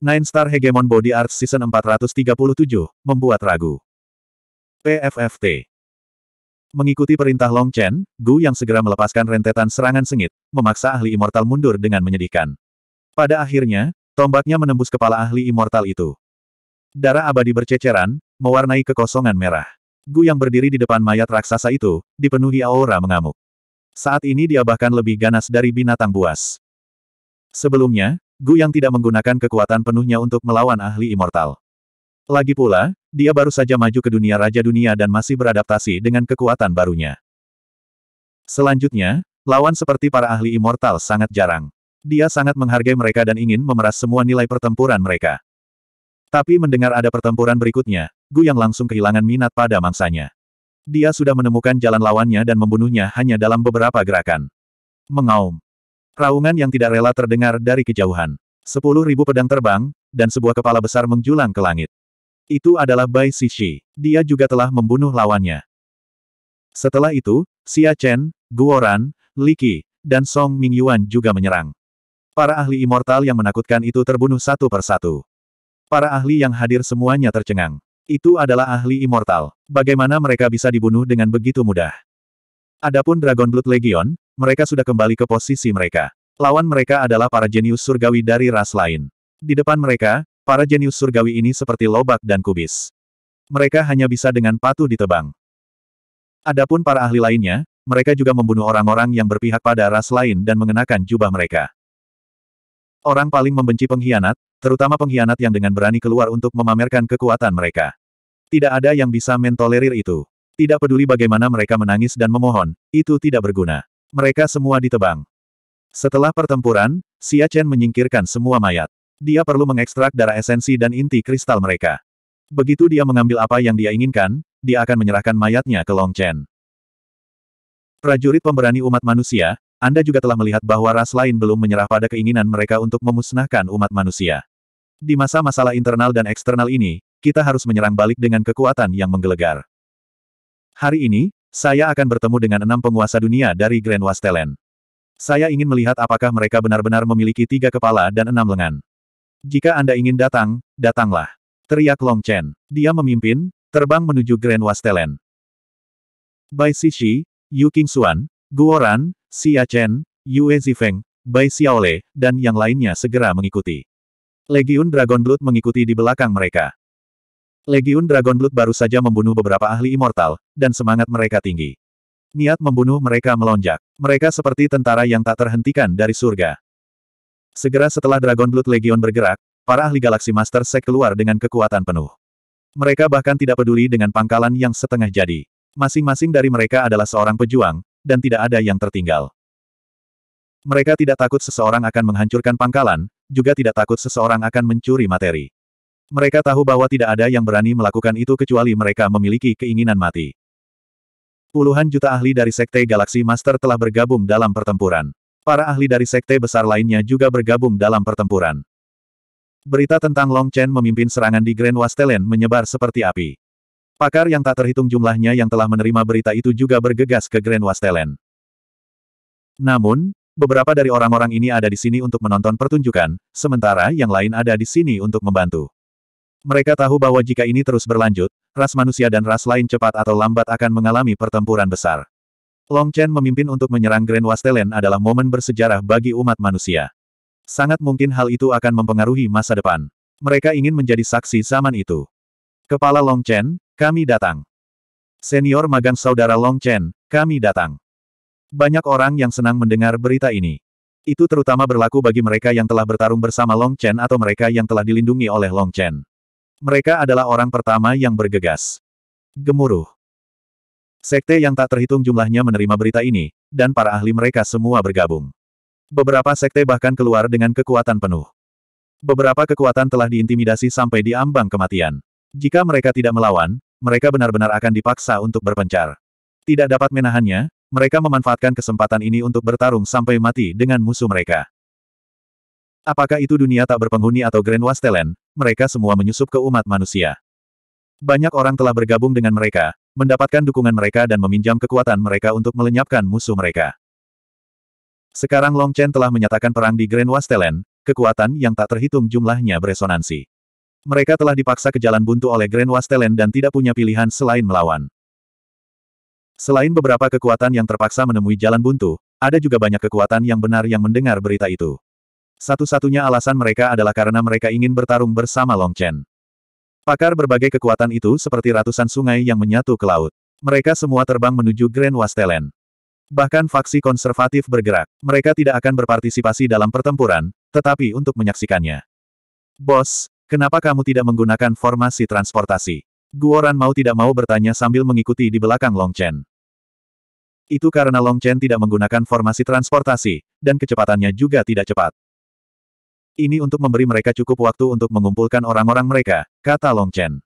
Nine Star Hegemon Body Art Season 437, membuat ragu. PFFT Mengikuti perintah Long Chen, Gu yang segera melepaskan rentetan serangan sengit, memaksa ahli immortal mundur dengan menyedihkan. Pada akhirnya, tombaknya menembus kepala ahli immortal itu. Darah abadi berceceran, mewarnai kekosongan merah. Gu yang berdiri di depan mayat raksasa itu, dipenuhi aura mengamuk. Saat ini dia bahkan lebih ganas dari binatang buas. Sebelumnya, Gu yang tidak menggunakan kekuatan penuhnya untuk melawan ahli immortal. Lagi pula, dia baru saja maju ke dunia Raja Dunia dan masih beradaptasi dengan kekuatan barunya. Selanjutnya, lawan seperti para ahli immortal sangat jarang. Dia sangat menghargai mereka dan ingin memeras semua nilai pertempuran mereka. Tapi mendengar ada pertempuran berikutnya, Gu yang langsung kehilangan minat pada mangsanya. Dia sudah menemukan jalan lawannya dan membunuhnya hanya dalam beberapa gerakan. Mengaum. Raungan yang tidak rela terdengar dari kejauhan. Sepuluh ribu pedang terbang, dan sebuah kepala besar menjulang ke langit. Itu adalah Bai Sishi. Dia juga telah membunuh lawannya. Setelah itu, Xia Chen, Guoran, Li Qi, dan Song Mingyuan juga menyerang. Para ahli immortal yang menakutkan itu terbunuh satu persatu. Para ahli yang hadir semuanya tercengang. Itu adalah ahli immortal. Bagaimana mereka bisa dibunuh dengan begitu mudah? Adapun Dragon Blood Legion, mereka sudah kembali ke posisi mereka. Lawan mereka adalah para jenius surgawi dari ras lain. Di depan mereka, para jenius surgawi ini seperti lobak dan kubis. Mereka hanya bisa dengan patuh ditebang. Adapun para ahli lainnya, mereka juga membunuh orang-orang yang berpihak pada ras lain dan mengenakan jubah mereka. Orang paling membenci pengkhianat, terutama pengkhianat yang dengan berani keluar untuk memamerkan kekuatan mereka. Tidak ada yang bisa mentolerir itu. Tidak peduli bagaimana mereka menangis dan memohon, itu tidak berguna. Mereka semua ditebang. Setelah pertempuran, Xia Chen menyingkirkan semua mayat. Dia perlu mengekstrak darah esensi dan inti kristal mereka. Begitu dia mengambil apa yang dia inginkan, dia akan menyerahkan mayatnya ke Long Chen. Prajurit pemberani umat manusia, Anda juga telah melihat bahwa ras lain belum menyerah pada keinginan mereka untuk memusnahkan umat manusia. Di masa masalah internal dan eksternal ini, kita harus menyerang balik dengan kekuatan yang menggelegar. Hari ini, saya akan bertemu dengan enam penguasa dunia dari Grand Wastelen. Saya ingin melihat apakah mereka benar-benar memiliki tiga kepala dan enam lengan. Jika Anda ingin datang, datanglah. Teriak Long Chen. Dia memimpin, terbang menuju Grand Wastelen. Bai Shishi, Yu Qingxuan, Guoran, Xia Chen, Yue Zifeng, Bai Xiaole, dan yang lainnya segera mengikuti. Legiun Dragon Blood mengikuti di belakang mereka. Legiun Dragon Blood baru saja membunuh beberapa ahli immortal, dan semangat mereka tinggi. Niat membunuh mereka melonjak. Mereka seperti tentara yang tak terhentikan dari surga. Segera setelah Dragon Blood Legion bergerak, para ahli Galaxy Master Sek keluar dengan kekuatan penuh. Mereka bahkan tidak peduli dengan pangkalan yang setengah jadi. Masing-masing dari mereka adalah seorang pejuang, dan tidak ada yang tertinggal. Mereka tidak takut seseorang akan menghancurkan pangkalan, juga tidak takut seseorang akan mencuri materi. Mereka tahu bahwa tidak ada yang berani melakukan itu kecuali mereka memiliki keinginan mati. Puluhan juta ahli dari Sekte Galaksi Master telah bergabung dalam pertempuran. Para ahli dari sekte besar lainnya juga bergabung dalam pertempuran. Berita tentang Long Chen memimpin serangan di Grand Wastelen menyebar seperti api. Pakar yang tak terhitung jumlahnya yang telah menerima berita itu juga bergegas ke Grand Wastelen. Namun, beberapa dari orang-orang ini ada di sini untuk menonton pertunjukan, sementara yang lain ada di sini untuk membantu. Mereka tahu bahwa jika ini terus berlanjut, ras manusia dan ras lain cepat atau lambat akan mengalami pertempuran besar. Long Chen memimpin untuk menyerang Grand Wastelen adalah momen bersejarah bagi umat manusia. Sangat mungkin hal itu akan mempengaruhi masa depan. Mereka ingin menjadi saksi zaman itu. Kepala Long Chen, kami datang. Senior magang saudara Long Chen, kami datang. Banyak orang yang senang mendengar berita ini. Itu terutama berlaku bagi mereka yang telah bertarung bersama Long Chen atau mereka yang telah dilindungi oleh Long Chen. Mereka adalah orang pertama yang bergegas. Gemuruh. Sekte yang tak terhitung jumlahnya menerima berita ini, dan para ahli mereka semua bergabung. Beberapa sekte bahkan keluar dengan kekuatan penuh. Beberapa kekuatan telah diintimidasi sampai di ambang kematian. Jika mereka tidak melawan, mereka benar-benar akan dipaksa untuk berpencar. Tidak dapat menahannya, mereka memanfaatkan kesempatan ini untuk bertarung sampai mati dengan musuh mereka. Apakah itu dunia tak berpenghuni atau Grand Wasteland? mereka semua menyusup ke umat manusia. Banyak orang telah bergabung dengan mereka, mendapatkan dukungan mereka dan meminjam kekuatan mereka untuk melenyapkan musuh mereka. Sekarang Long Chen telah menyatakan perang di Grand Wastelen, kekuatan yang tak terhitung jumlahnya beresonansi. Mereka telah dipaksa ke jalan buntu oleh Grand Wastelen dan tidak punya pilihan selain melawan. Selain beberapa kekuatan yang terpaksa menemui jalan buntu, ada juga banyak kekuatan yang benar yang mendengar berita itu. Satu-satunya alasan mereka adalah karena mereka ingin bertarung bersama Long Chen. Pakar berbagai kekuatan itu seperti ratusan sungai yang menyatu ke laut. Mereka semua terbang menuju Grand Wasteland. Bahkan faksi konservatif bergerak. Mereka tidak akan berpartisipasi dalam pertempuran, tetapi untuk menyaksikannya. Bos, kenapa kamu tidak menggunakan formasi transportasi? Guoran mau tidak mau bertanya sambil mengikuti di belakang Long Chen. Itu karena Long Chen tidak menggunakan formasi transportasi, dan kecepatannya juga tidak cepat. Ini untuk memberi mereka cukup waktu untuk mengumpulkan orang-orang mereka, kata Long Chen.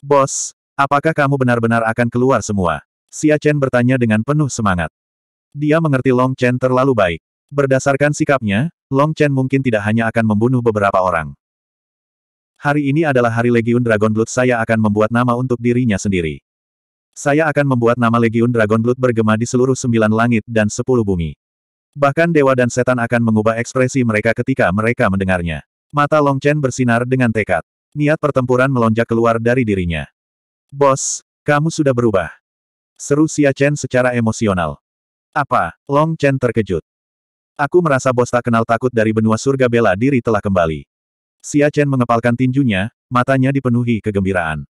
Bos, apakah kamu benar-benar akan keluar semua? Xia Chen bertanya dengan penuh semangat. Dia mengerti Long Chen terlalu baik. Berdasarkan sikapnya, Long Chen mungkin tidak hanya akan membunuh beberapa orang. Hari ini adalah hari Legiun Dragon Blood saya akan membuat nama untuk dirinya sendiri. Saya akan membuat nama Legiun Dragon Blood bergema di seluruh sembilan langit dan sepuluh bumi. Bahkan dewa dan setan akan mengubah ekspresi mereka ketika mereka mendengarnya. Mata Long Chen bersinar dengan tekad. Niat pertempuran melonjak keluar dari dirinya. Bos, kamu sudah berubah. Seru Xia Chen secara emosional. Apa? Long Chen terkejut. Aku merasa bos tak kenal takut dari benua surga bela diri telah kembali. Xia Chen mengepalkan tinjunya, matanya dipenuhi kegembiraan.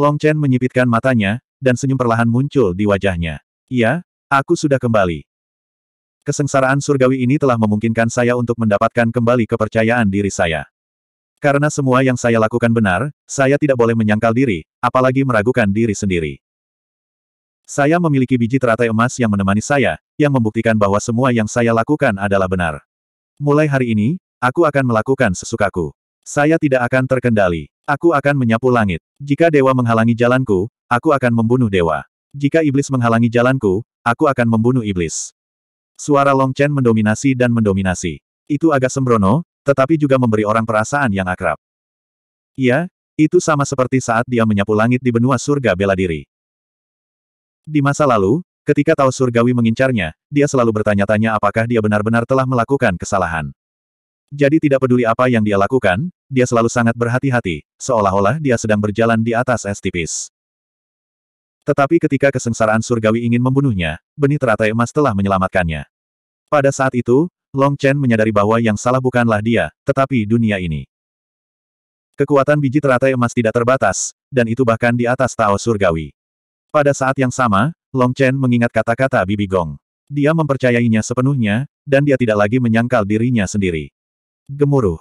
Long Chen menyipitkan matanya, dan senyum perlahan muncul di wajahnya. Iya, aku sudah kembali. Kesengsaraan surgawi ini telah memungkinkan saya untuk mendapatkan kembali kepercayaan diri saya. Karena semua yang saya lakukan benar, saya tidak boleh menyangkal diri, apalagi meragukan diri sendiri. Saya memiliki biji teratai emas yang menemani saya, yang membuktikan bahwa semua yang saya lakukan adalah benar. Mulai hari ini, aku akan melakukan sesukaku. Saya tidak akan terkendali. Aku akan menyapu langit. Jika dewa menghalangi jalanku, aku akan membunuh dewa. Jika iblis menghalangi jalanku, aku akan membunuh iblis. Suara Long Chen mendominasi dan mendominasi. Itu agak sembrono, tetapi juga memberi orang perasaan yang akrab. Iya, itu sama seperti saat dia menyapu langit di benua surga bela diri. Di masa lalu, ketika Tao Surgawi mengincarnya, dia selalu bertanya-tanya apakah dia benar-benar telah melakukan kesalahan. Jadi tidak peduli apa yang dia lakukan, dia selalu sangat berhati-hati, seolah-olah dia sedang berjalan di atas es tipis. Tetapi ketika kesengsaraan surgawi ingin membunuhnya, benih teratai emas telah menyelamatkannya. Pada saat itu, Long Chen menyadari bahwa yang salah bukanlah dia, tetapi dunia ini. Kekuatan biji teratai emas tidak terbatas, dan itu bahkan di atas Tao surgawi. Pada saat yang sama, Long Chen mengingat kata-kata Bibi Gong. Dia mempercayainya sepenuhnya, dan dia tidak lagi menyangkal dirinya sendiri. Gemuruh.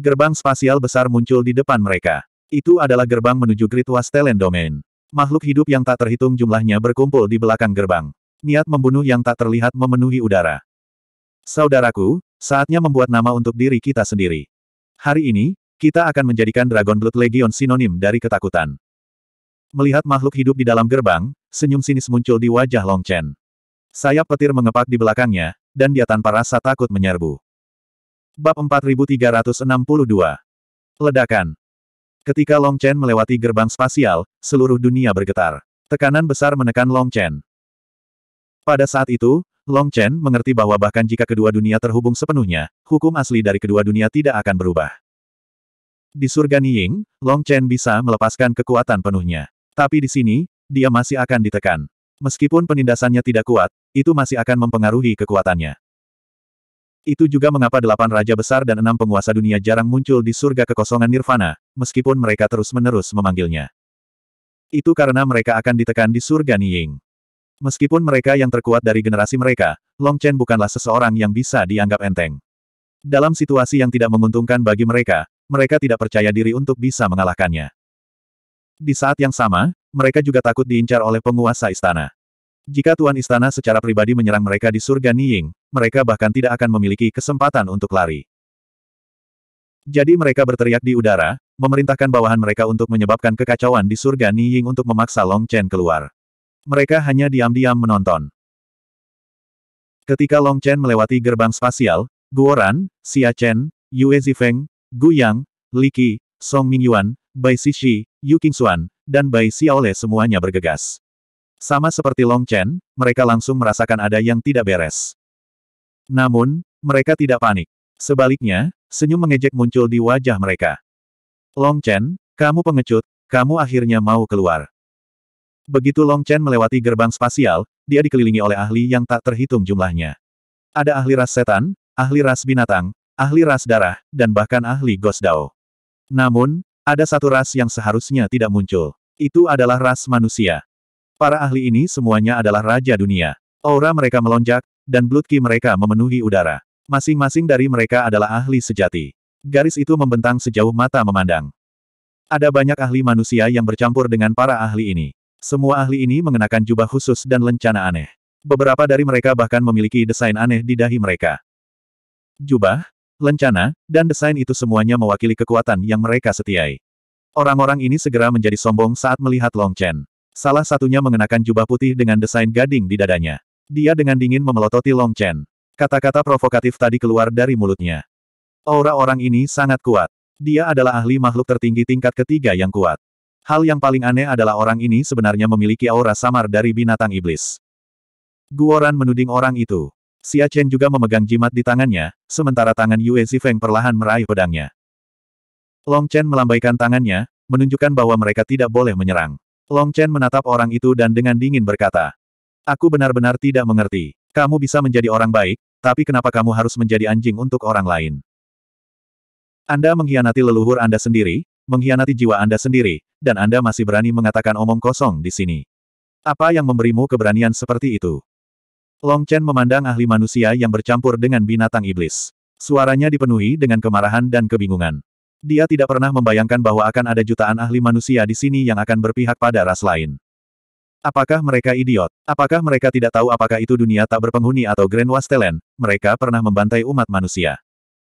Gerbang spasial besar muncul di depan mereka. Itu adalah gerbang menuju Great Wastelen Domain. Makhluk hidup yang tak terhitung jumlahnya berkumpul di belakang gerbang. Niat membunuh yang tak terlihat memenuhi udara. Saudaraku, saatnya membuat nama untuk diri kita sendiri. Hari ini, kita akan menjadikan Dragon Blood Legion sinonim dari ketakutan. Melihat makhluk hidup di dalam gerbang, senyum sinis muncul di wajah Long Chen. Sayap petir mengepak di belakangnya, dan dia tanpa rasa takut menyerbu. Bab 4362 Ledakan Ketika Long Chen melewati gerbang spasial, seluruh dunia bergetar. Tekanan besar menekan Long Chen. Pada saat itu, Long Chen mengerti bahwa bahkan jika kedua dunia terhubung sepenuhnya, hukum asli dari kedua dunia tidak akan berubah. Di surga Niying, Long Chen bisa melepaskan kekuatan penuhnya. Tapi di sini, dia masih akan ditekan. Meskipun penindasannya tidak kuat, itu masih akan mempengaruhi kekuatannya. Itu juga mengapa delapan raja besar dan enam penguasa dunia jarang muncul di surga kekosongan nirvana, meskipun mereka terus-menerus memanggilnya. Itu karena mereka akan ditekan di surga Niying. Meskipun mereka yang terkuat dari generasi mereka, Long Chen bukanlah seseorang yang bisa dianggap enteng. Dalam situasi yang tidak menguntungkan bagi mereka, mereka tidak percaya diri untuk bisa mengalahkannya. Di saat yang sama, mereka juga takut diincar oleh penguasa istana. Jika Tuan Istana secara pribadi menyerang mereka di surga Niying, mereka bahkan tidak akan memiliki kesempatan untuk lari. Jadi mereka berteriak di udara, memerintahkan bawahan mereka untuk menyebabkan kekacauan di surga Niying untuk memaksa Long Chen keluar. Mereka hanya diam-diam menonton. Ketika Long Chen melewati gerbang spasial, Guoran, Xia Chen, Yue Zifeng, Gu Yang, Li Qi, Song Mingyuan, Bai Shishi, Yu Qingxuan, dan Bai Xiaole semuanya bergegas. Sama seperti Long Chen, mereka langsung merasakan ada yang tidak beres. Namun, mereka tidak panik. Sebaliknya, senyum mengejek muncul di wajah mereka. Long Chen, kamu pengecut, kamu akhirnya mau keluar. Begitu Long Chen melewati gerbang spasial, dia dikelilingi oleh ahli yang tak terhitung jumlahnya. Ada ahli ras setan, ahli ras binatang, ahli ras darah, dan bahkan ahli Ghost Gosdao. Namun, ada satu ras yang seharusnya tidak muncul. Itu adalah ras manusia. Para ahli ini semuanya adalah raja dunia. Aura mereka melonjak, dan blutki mereka memenuhi udara. Masing-masing dari mereka adalah ahli sejati. Garis itu membentang sejauh mata memandang. Ada banyak ahli manusia yang bercampur dengan para ahli ini. Semua ahli ini mengenakan jubah khusus dan lencana aneh. Beberapa dari mereka bahkan memiliki desain aneh di dahi mereka. Jubah, lencana, dan desain itu semuanya mewakili kekuatan yang mereka setiai. Orang-orang ini segera menjadi sombong saat melihat Long Chen. Salah satunya mengenakan jubah putih dengan desain gading di dadanya. Dia dengan dingin memelototi Long Chen. Kata-kata provokatif tadi keluar dari mulutnya. Aura orang ini sangat kuat. Dia adalah ahli makhluk tertinggi tingkat ketiga yang kuat. Hal yang paling aneh adalah orang ini sebenarnya memiliki aura samar dari binatang iblis. Guoran menuding orang itu. Xia Chen juga memegang jimat di tangannya, sementara tangan Yue Zifeng perlahan meraih pedangnya. Long Chen melambaikan tangannya, menunjukkan bahwa mereka tidak boleh menyerang. Long Chen menatap orang itu dan dengan dingin berkata. Aku benar-benar tidak mengerti. Kamu bisa menjadi orang baik, tapi kenapa kamu harus menjadi anjing untuk orang lain? Anda mengkhianati leluhur Anda sendiri, mengkhianati jiwa Anda sendiri, dan Anda masih berani mengatakan omong kosong di sini. Apa yang memberimu keberanian seperti itu? Long Chen memandang ahli manusia yang bercampur dengan binatang iblis. Suaranya dipenuhi dengan kemarahan dan kebingungan. Dia tidak pernah membayangkan bahwa akan ada jutaan ahli manusia di sini yang akan berpihak pada ras lain. Apakah mereka idiot? Apakah mereka tidak tahu apakah itu dunia tak berpenghuni atau Grand Wasteland? Mereka pernah membantai umat manusia.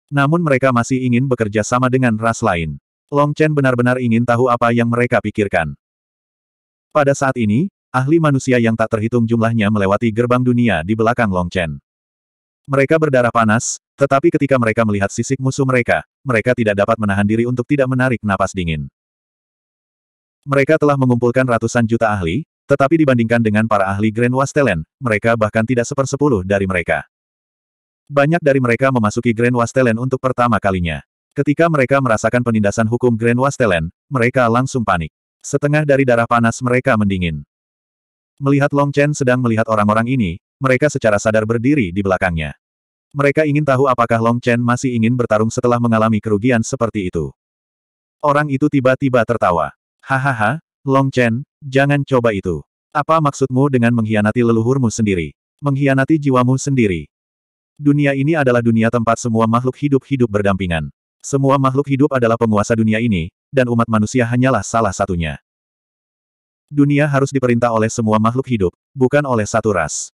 Namun mereka masih ingin bekerja sama dengan ras lain. Long Chen benar-benar ingin tahu apa yang mereka pikirkan. Pada saat ini, ahli manusia yang tak terhitung jumlahnya melewati gerbang dunia di belakang Long Chen. Mereka berdarah panas, tetapi ketika mereka melihat sisik musuh mereka, mereka tidak dapat menahan diri untuk tidak menarik napas dingin. Mereka telah mengumpulkan ratusan juta ahli, tetapi dibandingkan dengan para ahli Grand Wastelen, mereka bahkan tidak sepersepuluh dari mereka. Banyak dari mereka memasuki Grand Wastelen untuk pertama kalinya. Ketika mereka merasakan penindasan hukum Grand Wastelen, mereka langsung panik. Setengah dari darah panas mereka mendingin. Melihat Long Chen sedang melihat orang-orang ini, mereka secara sadar berdiri di belakangnya. Mereka ingin tahu apakah Long Chen masih ingin bertarung setelah mengalami kerugian seperti itu. Orang itu tiba-tiba tertawa. Hahaha, Long Chen, jangan coba itu. Apa maksudmu dengan mengkhianati leluhurmu sendiri? Mengkhianati jiwamu sendiri. Dunia ini adalah dunia tempat semua makhluk hidup hidup berdampingan. Semua makhluk hidup adalah penguasa dunia ini, dan umat manusia hanyalah salah satunya. Dunia harus diperintah oleh semua makhluk hidup, bukan oleh satu ras.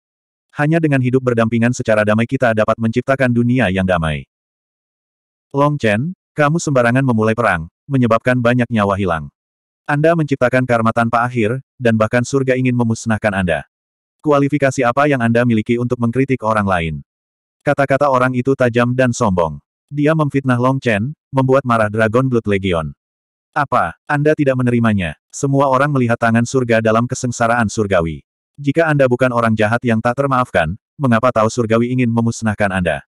Hanya dengan hidup berdampingan secara damai kita dapat menciptakan dunia yang damai. Long Chen, kamu sembarangan memulai perang, menyebabkan banyak nyawa hilang. Anda menciptakan karma tanpa akhir, dan bahkan surga ingin memusnahkan Anda. Kualifikasi apa yang Anda miliki untuk mengkritik orang lain? Kata-kata orang itu tajam dan sombong. Dia memfitnah Long Chen, membuat marah Dragon Blood Legion. Apa, Anda tidak menerimanya? Semua orang melihat tangan surga dalam kesengsaraan surgawi. Jika Anda bukan orang jahat yang tak termaafkan, mengapa tahu Surgawi ingin memusnahkan Anda?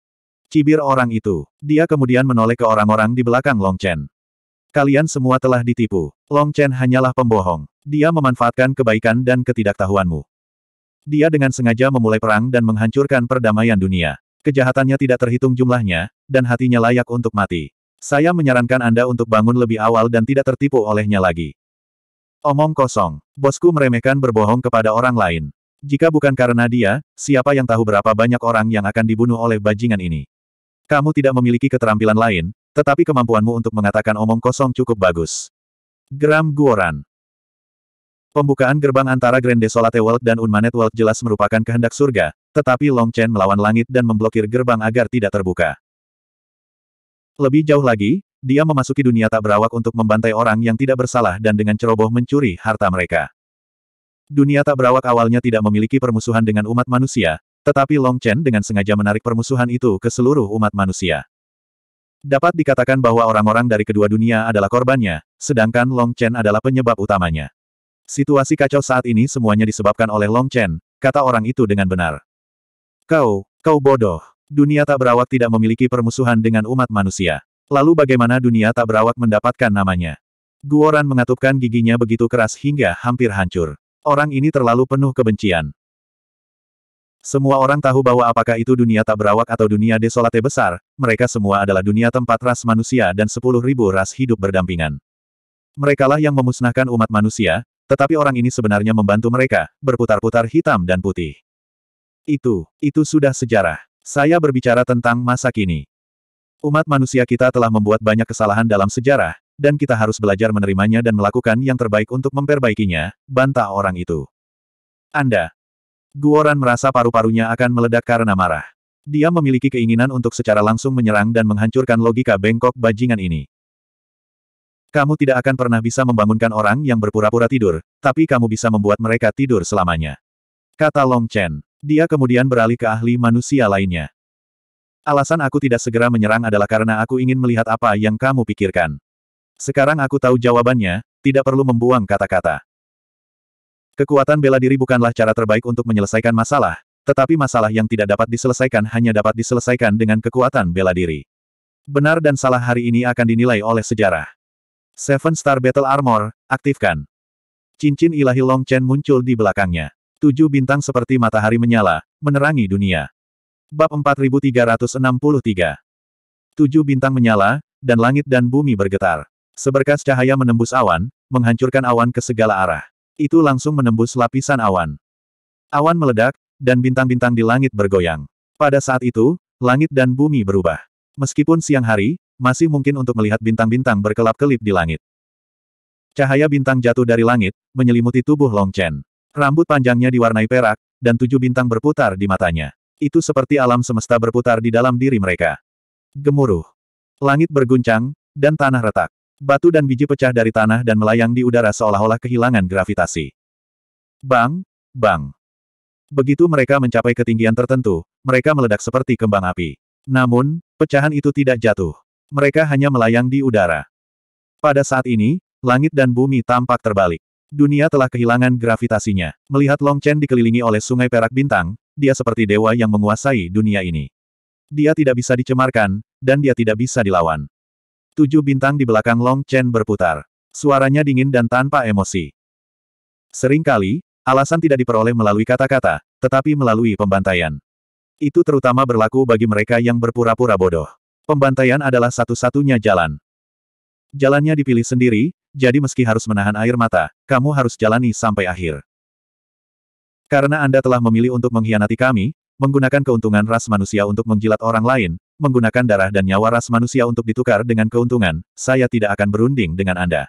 Cibir orang itu. Dia kemudian menoleh ke orang-orang di belakang Long Chen. Kalian semua telah ditipu. Long Chen hanyalah pembohong. Dia memanfaatkan kebaikan dan ketidaktahuanmu. Dia dengan sengaja memulai perang dan menghancurkan perdamaian dunia. Kejahatannya tidak terhitung jumlahnya, dan hatinya layak untuk mati. Saya menyarankan Anda untuk bangun lebih awal dan tidak tertipu olehnya lagi. Omong kosong. Bosku meremehkan berbohong kepada orang lain. Jika bukan karena dia, siapa yang tahu berapa banyak orang yang akan dibunuh oleh bajingan ini. Kamu tidak memiliki keterampilan lain, tetapi kemampuanmu untuk mengatakan omong kosong cukup bagus. Gram Guoran Pembukaan gerbang antara Grand Desolate World dan Unmanet World jelas merupakan kehendak surga, tetapi Long Chen melawan langit dan memblokir gerbang agar tidak terbuka. Lebih jauh lagi, dia memasuki dunia tak berawak untuk membantai orang yang tidak bersalah dan dengan ceroboh mencuri harta mereka. Dunia tak berawak awalnya tidak memiliki permusuhan dengan umat manusia, tetapi Long Chen dengan sengaja menarik permusuhan itu ke seluruh umat manusia. Dapat dikatakan bahwa orang-orang dari kedua dunia adalah korbannya, sedangkan Long Chen adalah penyebab utamanya. Situasi kacau saat ini semuanya disebabkan oleh Long Chen, kata orang itu dengan benar. Kau, kau bodoh. Dunia tak berawak tidak memiliki permusuhan dengan umat manusia. Lalu bagaimana dunia tak berawak mendapatkan namanya? Guoran mengatupkan giginya begitu keras hingga hampir hancur. Orang ini terlalu penuh kebencian. Semua orang tahu bahwa apakah itu dunia tak berawak atau dunia desolate besar, mereka semua adalah dunia tempat ras manusia dan sepuluh ribu ras hidup berdampingan. Merekalah yang memusnahkan umat manusia, tetapi orang ini sebenarnya membantu mereka, berputar-putar hitam dan putih. Itu, itu sudah sejarah. Saya berbicara tentang masa kini. Umat manusia kita telah membuat banyak kesalahan dalam sejarah, dan kita harus belajar menerimanya dan melakukan yang terbaik untuk memperbaikinya, bantah orang itu. Anda. Guoran merasa paru-parunya akan meledak karena marah. Dia memiliki keinginan untuk secara langsung menyerang dan menghancurkan logika bengkok bajingan ini. Kamu tidak akan pernah bisa membangunkan orang yang berpura-pura tidur, tapi kamu bisa membuat mereka tidur selamanya. Kata Long Chen. Dia kemudian beralih ke ahli manusia lainnya. Alasan aku tidak segera menyerang adalah karena aku ingin melihat apa yang kamu pikirkan. Sekarang aku tahu jawabannya, tidak perlu membuang kata-kata. Kekuatan bela diri bukanlah cara terbaik untuk menyelesaikan masalah, tetapi masalah yang tidak dapat diselesaikan hanya dapat diselesaikan dengan kekuatan bela diri. Benar dan salah hari ini akan dinilai oleh sejarah. Seven Star Battle Armor, aktifkan. Cincin ilahi Long Chen muncul di belakangnya. Tujuh bintang seperti matahari menyala, menerangi dunia. Bab 4363 Tujuh bintang menyala, dan langit dan bumi bergetar. Seberkas cahaya menembus awan, menghancurkan awan ke segala arah. Itu langsung menembus lapisan awan. Awan meledak, dan bintang-bintang di langit bergoyang. Pada saat itu, langit dan bumi berubah. Meskipun siang hari, masih mungkin untuk melihat bintang-bintang berkelap-kelip di langit. Cahaya bintang jatuh dari langit, menyelimuti tubuh Long Chen. Rambut panjangnya diwarnai perak, dan tujuh bintang berputar di matanya. Itu seperti alam semesta berputar di dalam diri mereka. Gemuruh. Langit berguncang, dan tanah retak. Batu dan biji pecah dari tanah dan melayang di udara seolah-olah kehilangan gravitasi. Bang, bang. Begitu mereka mencapai ketinggian tertentu, mereka meledak seperti kembang api. Namun, pecahan itu tidak jatuh. Mereka hanya melayang di udara. Pada saat ini, langit dan bumi tampak terbalik. Dunia telah kehilangan gravitasinya. Melihat Long Chen dikelilingi oleh sungai perak bintang, dia seperti dewa yang menguasai dunia ini. Dia tidak bisa dicemarkan, dan dia tidak bisa dilawan. Tujuh bintang di belakang Long Chen berputar. Suaranya dingin dan tanpa emosi. Seringkali, alasan tidak diperoleh melalui kata-kata, tetapi melalui pembantaian. Itu terutama berlaku bagi mereka yang berpura-pura bodoh. Pembantaian adalah satu-satunya jalan. Jalannya dipilih sendiri, jadi meski harus menahan air mata, kamu harus jalani sampai akhir. Karena Anda telah memilih untuk mengkhianati kami, menggunakan keuntungan ras manusia untuk menjilat orang lain, menggunakan darah dan nyawa ras manusia untuk ditukar dengan keuntungan, saya tidak akan berunding dengan Anda.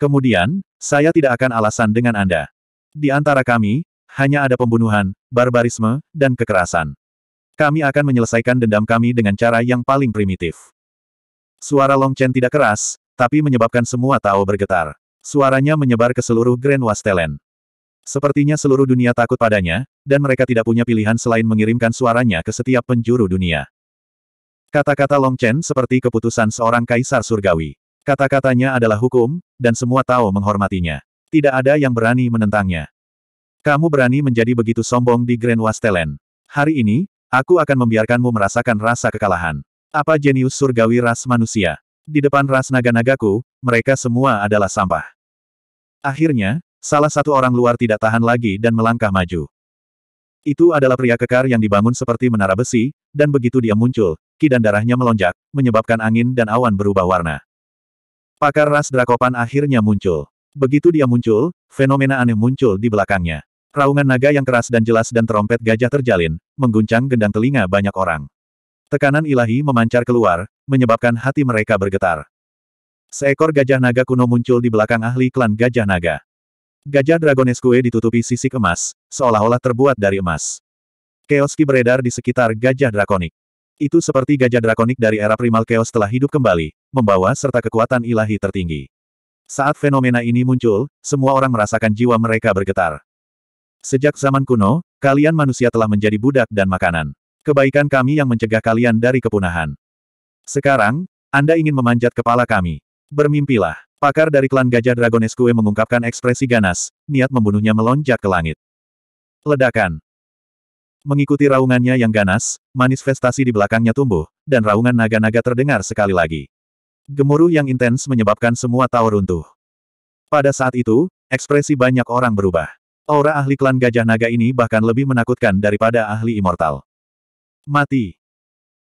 Kemudian, saya tidak akan alasan dengan Anda. Di antara kami, hanya ada pembunuhan, barbarisme, dan kekerasan. Kami akan menyelesaikan dendam kami dengan cara yang paling primitif. Suara Long Chen tidak keras, tapi menyebabkan semua Tao bergetar. Suaranya menyebar ke seluruh Grand Wastelen. Sepertinya seluruh dunia takut padanya, dan mereka tidak punya pilihan selain mengirimkan suaranya ke setiap penjuru dunia. Kata-kata Long Chen seperti keputusan seorang kaisar surgawi. Kata-katanya adalah hukum, dan semua tahu menghormatinya. Tidak ada yang berani menentangnya. Kamu berani menjadi begitu sombong di Grand Wastelen. Hari ini, aku akan membiarkanmu merasakan rasa kekalahan. Apa jenius surgawi ras manusia? Di depan ras naga-nagaku, mereka semua adalah sampah. Akhirnya, Salah satu orang luar tidak tahan lagi dan melangkah maju. Itu adalah pria kekar yang dibangun seperti menara besi, dan begitu dia muncul, ki dan darahnya melonjak, menyebabkan angin dan awan berubah warna. Pakar ras Drakopan akhirnya muncul. Begitu dia muncul, fenomena aneh muncul di belakangnya. Raungan naga yang keras dan jelas dan terompet gajah terjalin, mengguncang gendang telinga banyak orang. Tekanan ilahi memancar keluar, menyebabkan hati mereka bergetar. Seekor gajah naga kuno muncul di belakang ahli klan gajah naga. Gajah Dragones Kue ditutupi sisik emas, seolah-olah terbuat dari emas. Chaos beredar di sekitar gajah drakonik. Itu seperti gajah drakonik dari era primal chaos telah hidup kembali, membawa serta kekuatan ilahi tertinggi. Saat fenomena ini muncul, semua orang merasakan jiwa mereka bergetar. Sejak zaman kuno, kalian manusia telah menjadi budak dan makanan. Kebaikan kami yang mencegah kalian dari kepunahan. Sekarang, Anda ingin memanjat kepala kami. Bermimpilah. Pakar dari klan Gajah Dragoneskue mengungkapkan ekspresi ganas, niat membunuhnya melonjak ke langit. Ledakan. Mengikuti raungannya yang ganas, manifestasi di belakangnya tumbuh, dan raungan naga-naga terdengar sekali lagi. Gemuruh yang intens menyebabkan semua tower runtuh. Pada saat itu, ekspresi banyak orang berubah. Aura ahli klan Gajah Naga ini bahkan lebih menakutkan daripada ahli immortal. Mati.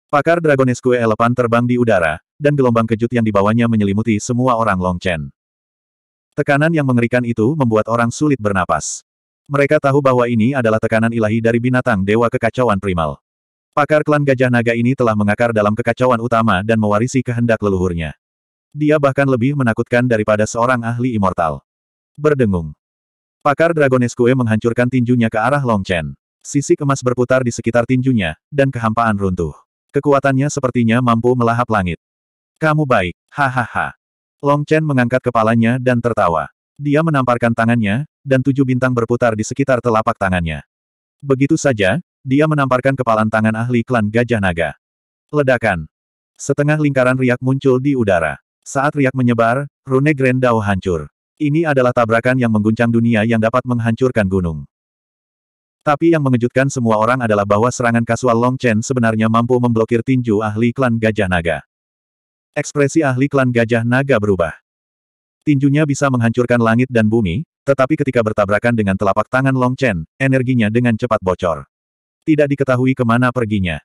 Pakar Dragonesque elepan terbang di udara, dan gelombang kejut yang dibawanya menyelimuti semua orang Long Chen. Tekanan yang mengerikan itu membuat orang sulit bernapas. Mereka tahu bahwa ini adalah tekanan ilahi dari binatang dewa kekacauan primal. Pakar klan Gajah Naga ini telah mengakar dalam kekacauan utama dan mewarisi kehendak leluhurnya. Dia bahkan lebih menakutkan daripada seorang ahli immortal. Berdengung. Pakar Kue menghancurkan tinjunya ke arah Long Chen. Sisik emas berputar di sekitar tinjunya, dan kehampaan runtuh. Kekuatannya sepertinya mampu melahap langit. Kamu baik. Hahaha. Long Chen mengangkat kepalanya dan tertawa. Dia menamparkan tangannya, dan tujuh bintang berputar di sekitar telapak tangannya. Begitu saja, dia menamparkan kepalan tangan ahli klan Gajah Naga. Ledakan. Setengah lingkaran riak muncul di udara. Saat riak menyebar, rune Grendau hancur. Ini adalah tabrakan yang mengguncang dunia yang dapat menghancurkan gunung. Tapi yang mengejutkan semua orang adalah bahwa serangan kasual Long Chen sebenarnya mampu memblokir tinju ahli klan Gajah Naga. Ekspresi ahli klan gajah naga berubah. Tinjunya bisa menghancurkan langit dan bumi, tetapi ketika bertabrakan dengan telapak tangan Long Chen, energinya dengan cepat bocor. Tidak diketahui kemana perginya.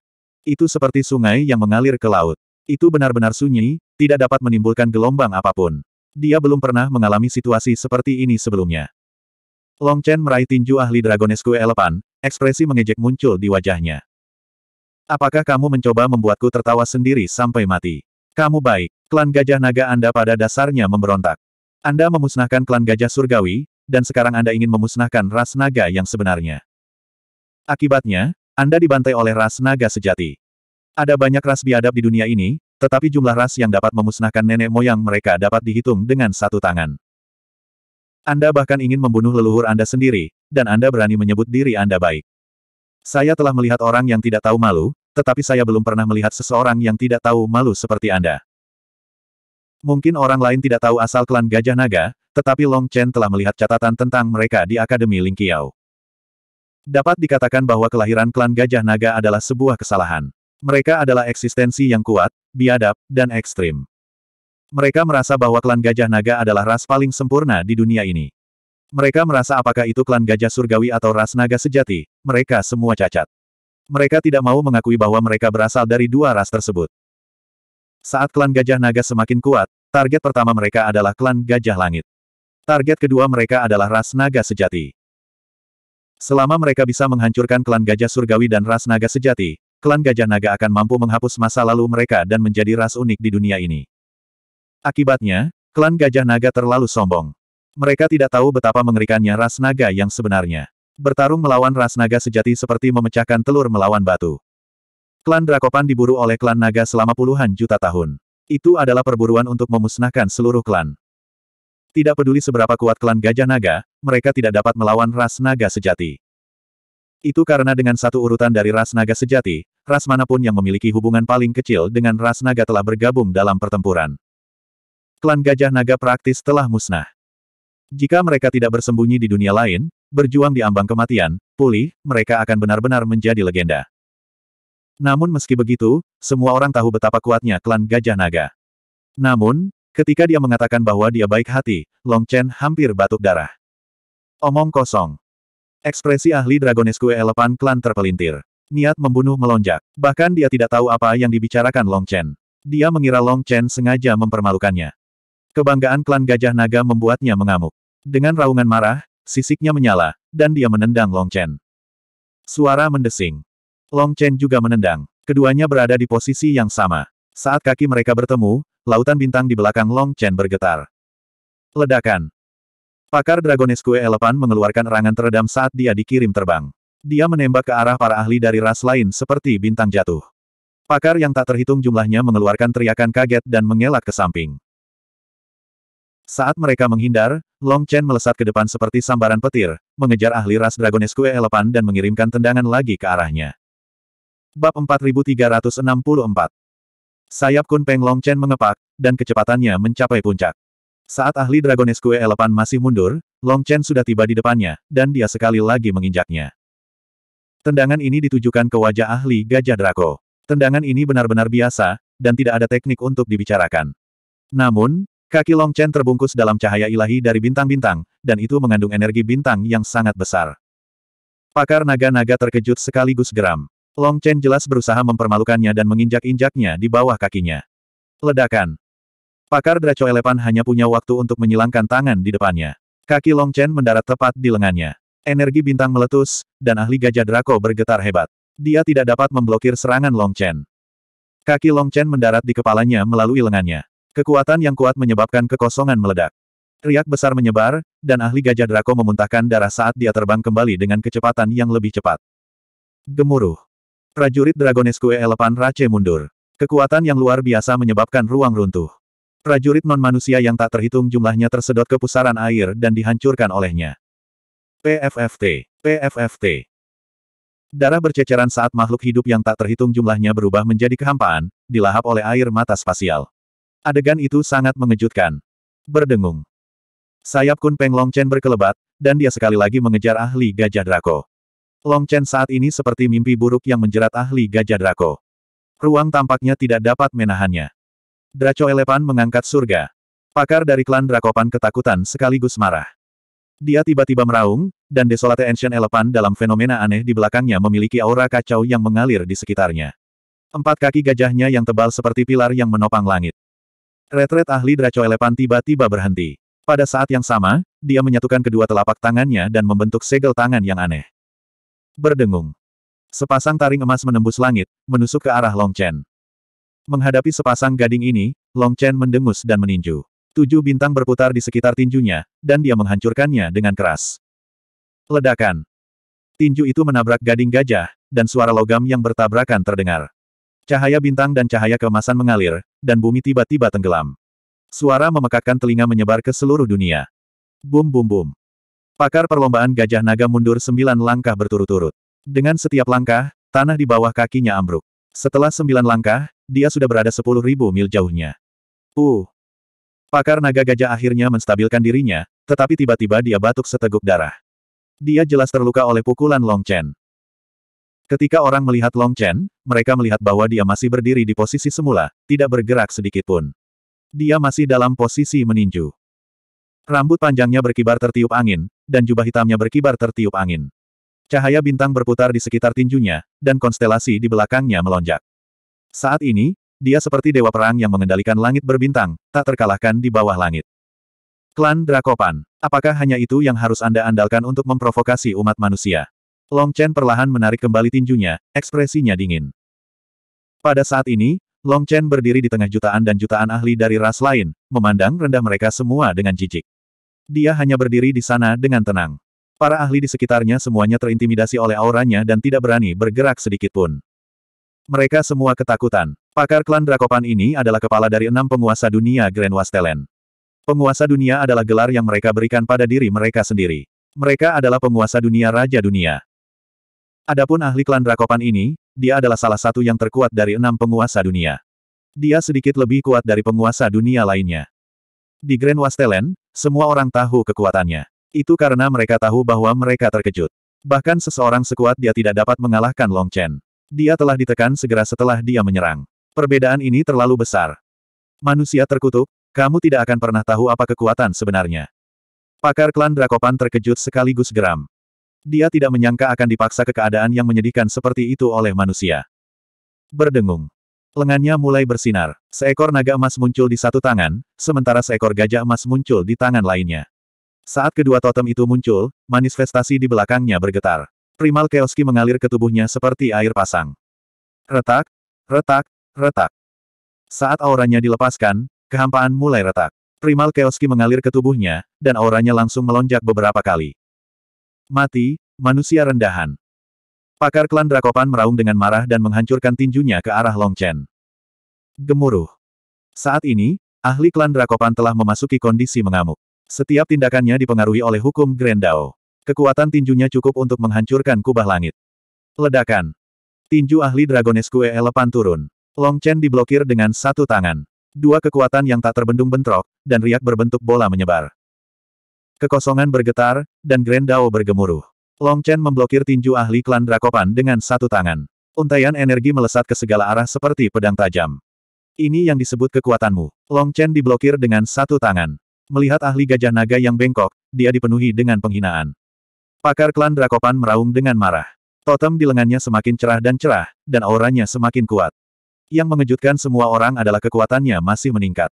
Itu seperti sungai yang mengalir ke laut. Itu benar-benar sunyi, tidak dapat menimbulkan gelombang apapun. Dia belum pernah mengalami situasi seperti ini sebelumnya. Long Chen meraih tinju ahli Dragonesque Elepan, ekspresi mengejek muncul di wajahnya. Apakah kamu mencoba membuatku tertawa sendiri sampai mati? Kamu baik. Klan Gajah Naga Anda pada dasarnya memberontak. Anda memusnahkan klan Gajah Surgawi, dan sekarang Anda ingin memusnahkan ras naga yang sebenarnya. Akibatnya, Anda dibantai oleh ras naga sejati. Ada banyak ras biadab di dunia ini, tetapi jumlah ras yang dapat memusnahkan nenek moyang mereka dapat dihitung dengan satu tangan. Anda bahkan ingin membunuh leluhur Anda sendiri, dan Anda berani menyebut diri Anda baik. Saya telah melihat orang yang tidak tahu malu, tetapi saya belum pernah melihat seseorang yang tidak tahu malu seperti Anda. Mungkin orang lain tidak tahu asal klan Gajah Naga, tetapi Long Chen telah melihat catatan tentang mereka di Akademi Ling Qiao. Dapat dikatakan bahwa kelahiran klan Gajah Naga adalah sebuah kesalahan. Mereka adalah eksistensi yang kuat, biadab, dan ekstrim. Mereka merasa bahwa klan Gajah Naga adalah ras paling sempurna di dunia ini. Mereka merasa apakah itu klan Gajah Surgawi atau ras naga sejati, mereka semua cacat. Mereka tidak mau mengakui bahwa mereka berasal dari dua ras tersebut. Saat klan Gajah Naga semakin kuat, target pertama mereka adalah klan Gajah Langit. Target kedua mereka adalah ras naga sejati. Selama mereka bisa menghancurkan klan Gajah Surgawi dan ras naga sejati, klan Gajah Naga akan mampu menghapus masa lalu mereka dan menjadi ras unik di dunia ini. Akibatnya, klan Gajah Naga terlalu sombong. Mereka tidak tahu betapa mengerikannya ras naga yang sebenarnya bertarung melawan ras naga sejati seperti memecahkan telur melawan batu. Klan Drakopan diburu oleh klan naga selama puluhan juta tahun. Itu adalah perburuan untuk memusnahkan seluruh klan. Tidak peduli seberapa kuat klan Gajah Naga, mereka tidak dapat melawan ras naga sejati. Itu karena dengan satu urutan dari ras naga sejati, ras manapun yang memiliki hubungan paling kecil dengan ras naga telah bergabung dalam pertempuran. Klan Gajah Naga praktis telah musnah. Jika mereka tidak bersembunyi di dunia lain, berjuang di ambang kematian, pulih, mereka akan benar-benar menjadi legenda. Namun meski begitu, semua orang tahu betapa kuatnya klan Gajah Naga. Namun, ketika dia mengatakan bahwa dia baik hati, Long Chen hampir batuk darah. Omong kosong. Ekspresi ahli kue Elepan klan terpelintir. Niat membunuh melonjak. Bahkan dia tidak tahu apa yang dibicarakan Long Chen. Dia mengira Long Chen sengaja mempermalukannya. Kebanggaan klan Gajah Naga membuatnya mengamuk. Dengan raungan marah, sisiknya menyala, dan dia menendang Long Chen. Suara mendesing. Long Chen juga menendang. Keduanya berada di posisi yang sama. Saat kaki mereka bertemu, lautan bintang di belakang Long Chen bergetar. Ledakan. Pakar Dragones Kue Elepan mengeluarkan erangan teredam saat dia dikirim terbang. Dia menembak ke arah para ahli dari ras lain seperti bintang jatuh. Pakar yang tak terhitung jumlahnya mengeluarkan teriakan kaget dan mengelak ke samping. Saat mereka menghindar, Long Chen melesat ke depan seperti sambaran petir, mengejar ahli ras Kue Elepan dan mengirimkan tendangan lagi ke arahnya. Bab 4364 Sayap Kun Peng Long Chen mengepak, dan kecepatannya mencapai puncak. Saat ahli Kue Elepan masih mundur, Long Chen sudah tiba di depannya, dan dia sekali lagi menginjaknya. Tendangan ini ditujukan ke wajah ahli Gajah drago. Tendangan ini benar-benar biasa, dan tidak ada teknik untuk dibicarakan. Namun, Kaki Long Chen terbungkus dalam cahaya ilahi dari bintang-bintang, dan itu mengandung energi bintang yang sangat besar. Pakar naga-naga terkejut sekaligus geram. Long Chen jelas berusaha mempermalukannya dan menginjak-injaknya di bawah kakinya. Ledakan. Pakar Draco Elepan hanya punya waktu untuk menyilangkan tangan di depannya. Kaki Long Chen mendarat tepat di lengannya. Energi bintang meletus, dan ahli gajah Draco bergetar hebat. Dia tidak dapat memblokir serangan Long Chen. Kaki Long Chen mendarat di kepalanya melalui lengannya. Kekuatan yang kuat menyebabkan kekosongan meledak. Riak besar menyebar, dan ahli gajah Draco memuntahkan darah saat dia terbang kembali dengan kecepatan yang lebih cepat. Gemuruh. Prajurit Kue Elepan Rache mundur. Kekuatan yang luar biasa menyebabkan ruang runtuh. Prajurit non-manusia yang tak terhitung jumlahnya tersedot ke pusaran air dan dihancurkan olehnya. PFFT. PFFT. Darah berceceran saat makhluk hidup yang tak terhitung jumlahnya berubah menjadi kehampaan, dilahap oleh air mata spasial. Adegan itu sangat mengejutkan. Berdengung. Sayap Kun Peng Long Chen berkelebat, dan dia sekali lagi mengejar ahli Gajah draco. Long Chen saat ini seperti mimpi buruk yang menjerat ahli Gajah draco. Ruang tampaknya tidak dapat menahannya. Draco Elepan mengangkat surga. Pakar dari klan Drakopan ketakutan sekaligus marah. Dia tiba-tiba meraung, dan Desolate Ancient Elepan dalam fenomena aneh di belakangnya memiliki aura kacau yang mengalir di sekitarnya. Empat kaki gajahnya yang tebal seperti pilar yang menopang langit. Retret ahli draco elepan tiba-tiba berhenti. Pada saat yang sama, dia menyatukan kedua telapak tangannya dan membentuk segel tangan yang aneh. Berdengung. Sepasang taring emas menembus langit, menusuk ke arah Long Chen. Menghadapi sepasang gading ini, Long Chen mendengus dan meninju. Tujuh bintang berputar di sekitar tinjunya, dan dia menghancurkannya dengan keras. Ledakan. Tinju itu menabrak gading gajah, dan suara logam yang bertabrakan terdengar. Cahaya bintang dan cahaya kemasan mengalir, dan bumi tiba-tiba tenggelam. Suara memekakkan telinga menyebar ke seluruh dunia. Bum bum bum. Pakar perlombaan gajah naga mundur sembilan langkah berturut-turut. Dengan setiap langkah, tanah di bawah kakinya ambruk. Setelah sembilan langkah, dia sudah berada sepuluh ribu mil jauhnya. Uh. Pakar naga gajah akhirnya menstabilkan dirinya, tetapi tiba-tiba dia batuk seteguk darah. Dia jelas terluka oleh pukulan Long Chen. Ketika orang melihat Long Chen, mereka melihat bahwa dia masih berdiri di posisi semula, tidak bergerak sedikit pun. Dia masih dalam posisi meninju. Rambut panjangnya berkibar tertiup angin, dan jubah hitamnya berkibar tertiup angin. Cahaya bintang berputar di sekitar tinjunya, dan konstelasi di belakangnya melonjak. Saat ini, dia seperti dewa perang yang mengendalikan langit berbintang, tak terkalahkan di bawah langit. Klan Drakopan, apakah hanya itu yang harus Anda andalkan untuk memprovokasi umat manusia? Long Chen perlahan menarik kembali tinjunya, ekspresinya dingin. Pada saat ini, Long Chen berdiri di tengah jutaan dan jutaan ahli dari ras lain, memandang rendah mereka semua dengan jijik. Dia hanya berdiri di sana dengan tenang. Para ahli di sekitarnya semuanya terintimidasi oleh auranya dan tidak berani bergerak sedikitpun. Mereka semua ketakutan. Pakar klan Drakopan ini adalah kepala dari enam penguasa dunia Grand Wastelen. Penguasa dunia adalah gelar yang mereka berikan pada diri mereka sendiri. Mereka adalah penguasa dunia Raja Dunia. Adapun ahli klan Drakopan ini, dia adalah salah satu yang terkuat dari enam penguasa dunia. Dia sedikit lebih kuat dari penguasa dunia lainnya. Di Grand Wastelen, semua orang tahu kekuatannya. Itu karena mereka tahu bahwa mereka terkejut. Bahkan seseorang sekuat dia tidak dapat mengalahkan Long Chen. Dia telah ditekan segera setelah dia menyerang. Perbedaan ini terlalu besar. Manusia terkutuk, kamu tidak akan pernah tahu apa kekuatan sebenarnya. Pakar klan Drakopan terkejut sekaligus geram. Dia tidak menyangka akan dipaksa ke keadaan yang menyedihkan seperti itu oleh manusia. Berdengung. Lengannya mulai bersinar. Seekor naga emas muncul di satu tangan, sementara seekor gajah emas muncul di tangan lainnya. Saat kedua totem itu muncul, manifestasi di belakangnya bergetar. Primal Keoski mengalir ke tubuhnya seperti air pasang. Retak, retak, retak. Saat auranya dilepaskan, kehampaan mulai retak. Primal Keoski mengalir ke tubuhnya, dan auranya langsung melonjak beberapa kali. Mati, manusia rendahan. Pakar klan Drakopan meraung dengan marah dan menghancurkan tinjunya ke arah Long Chen. Gemuruh. Saat ini, ahli klan Drakopan telah memasuki kondisi mengamuk. Setiap tindakannya dipengaruhi oleh hukum Grendao. Kekuatan tinjunya cukup untuk menghancurkan kubah langit. Ledakan. Tinju ahli Kue elepan turun. Long Chen diblokir dengan satu tangan. Dua kekuatan yang tak terbendung bentrok, dan riak berbentuk bola menyebar. Kekosongan bergetar, dan Grand Dao bergemuruh. Long Chen memblokir tinju ahli klan Drakopan dengan satu tangan. Untaian energi melesat ke segala arah seperti pedang tajam. Ini yang disebut kekuatanmu. Long Chen diblokir dengan satu tangan. Melihat ahli gajah naga yang bengkok, dia dipenuhi dengan penghinaan. Pakar klan Drakopan meraung dengan marah. Totem di lengannya semakin cerah dan cerah, dan auranya semakin kuat. Yang mengejutkan semua orang adalah kekuatannya masih meningkat.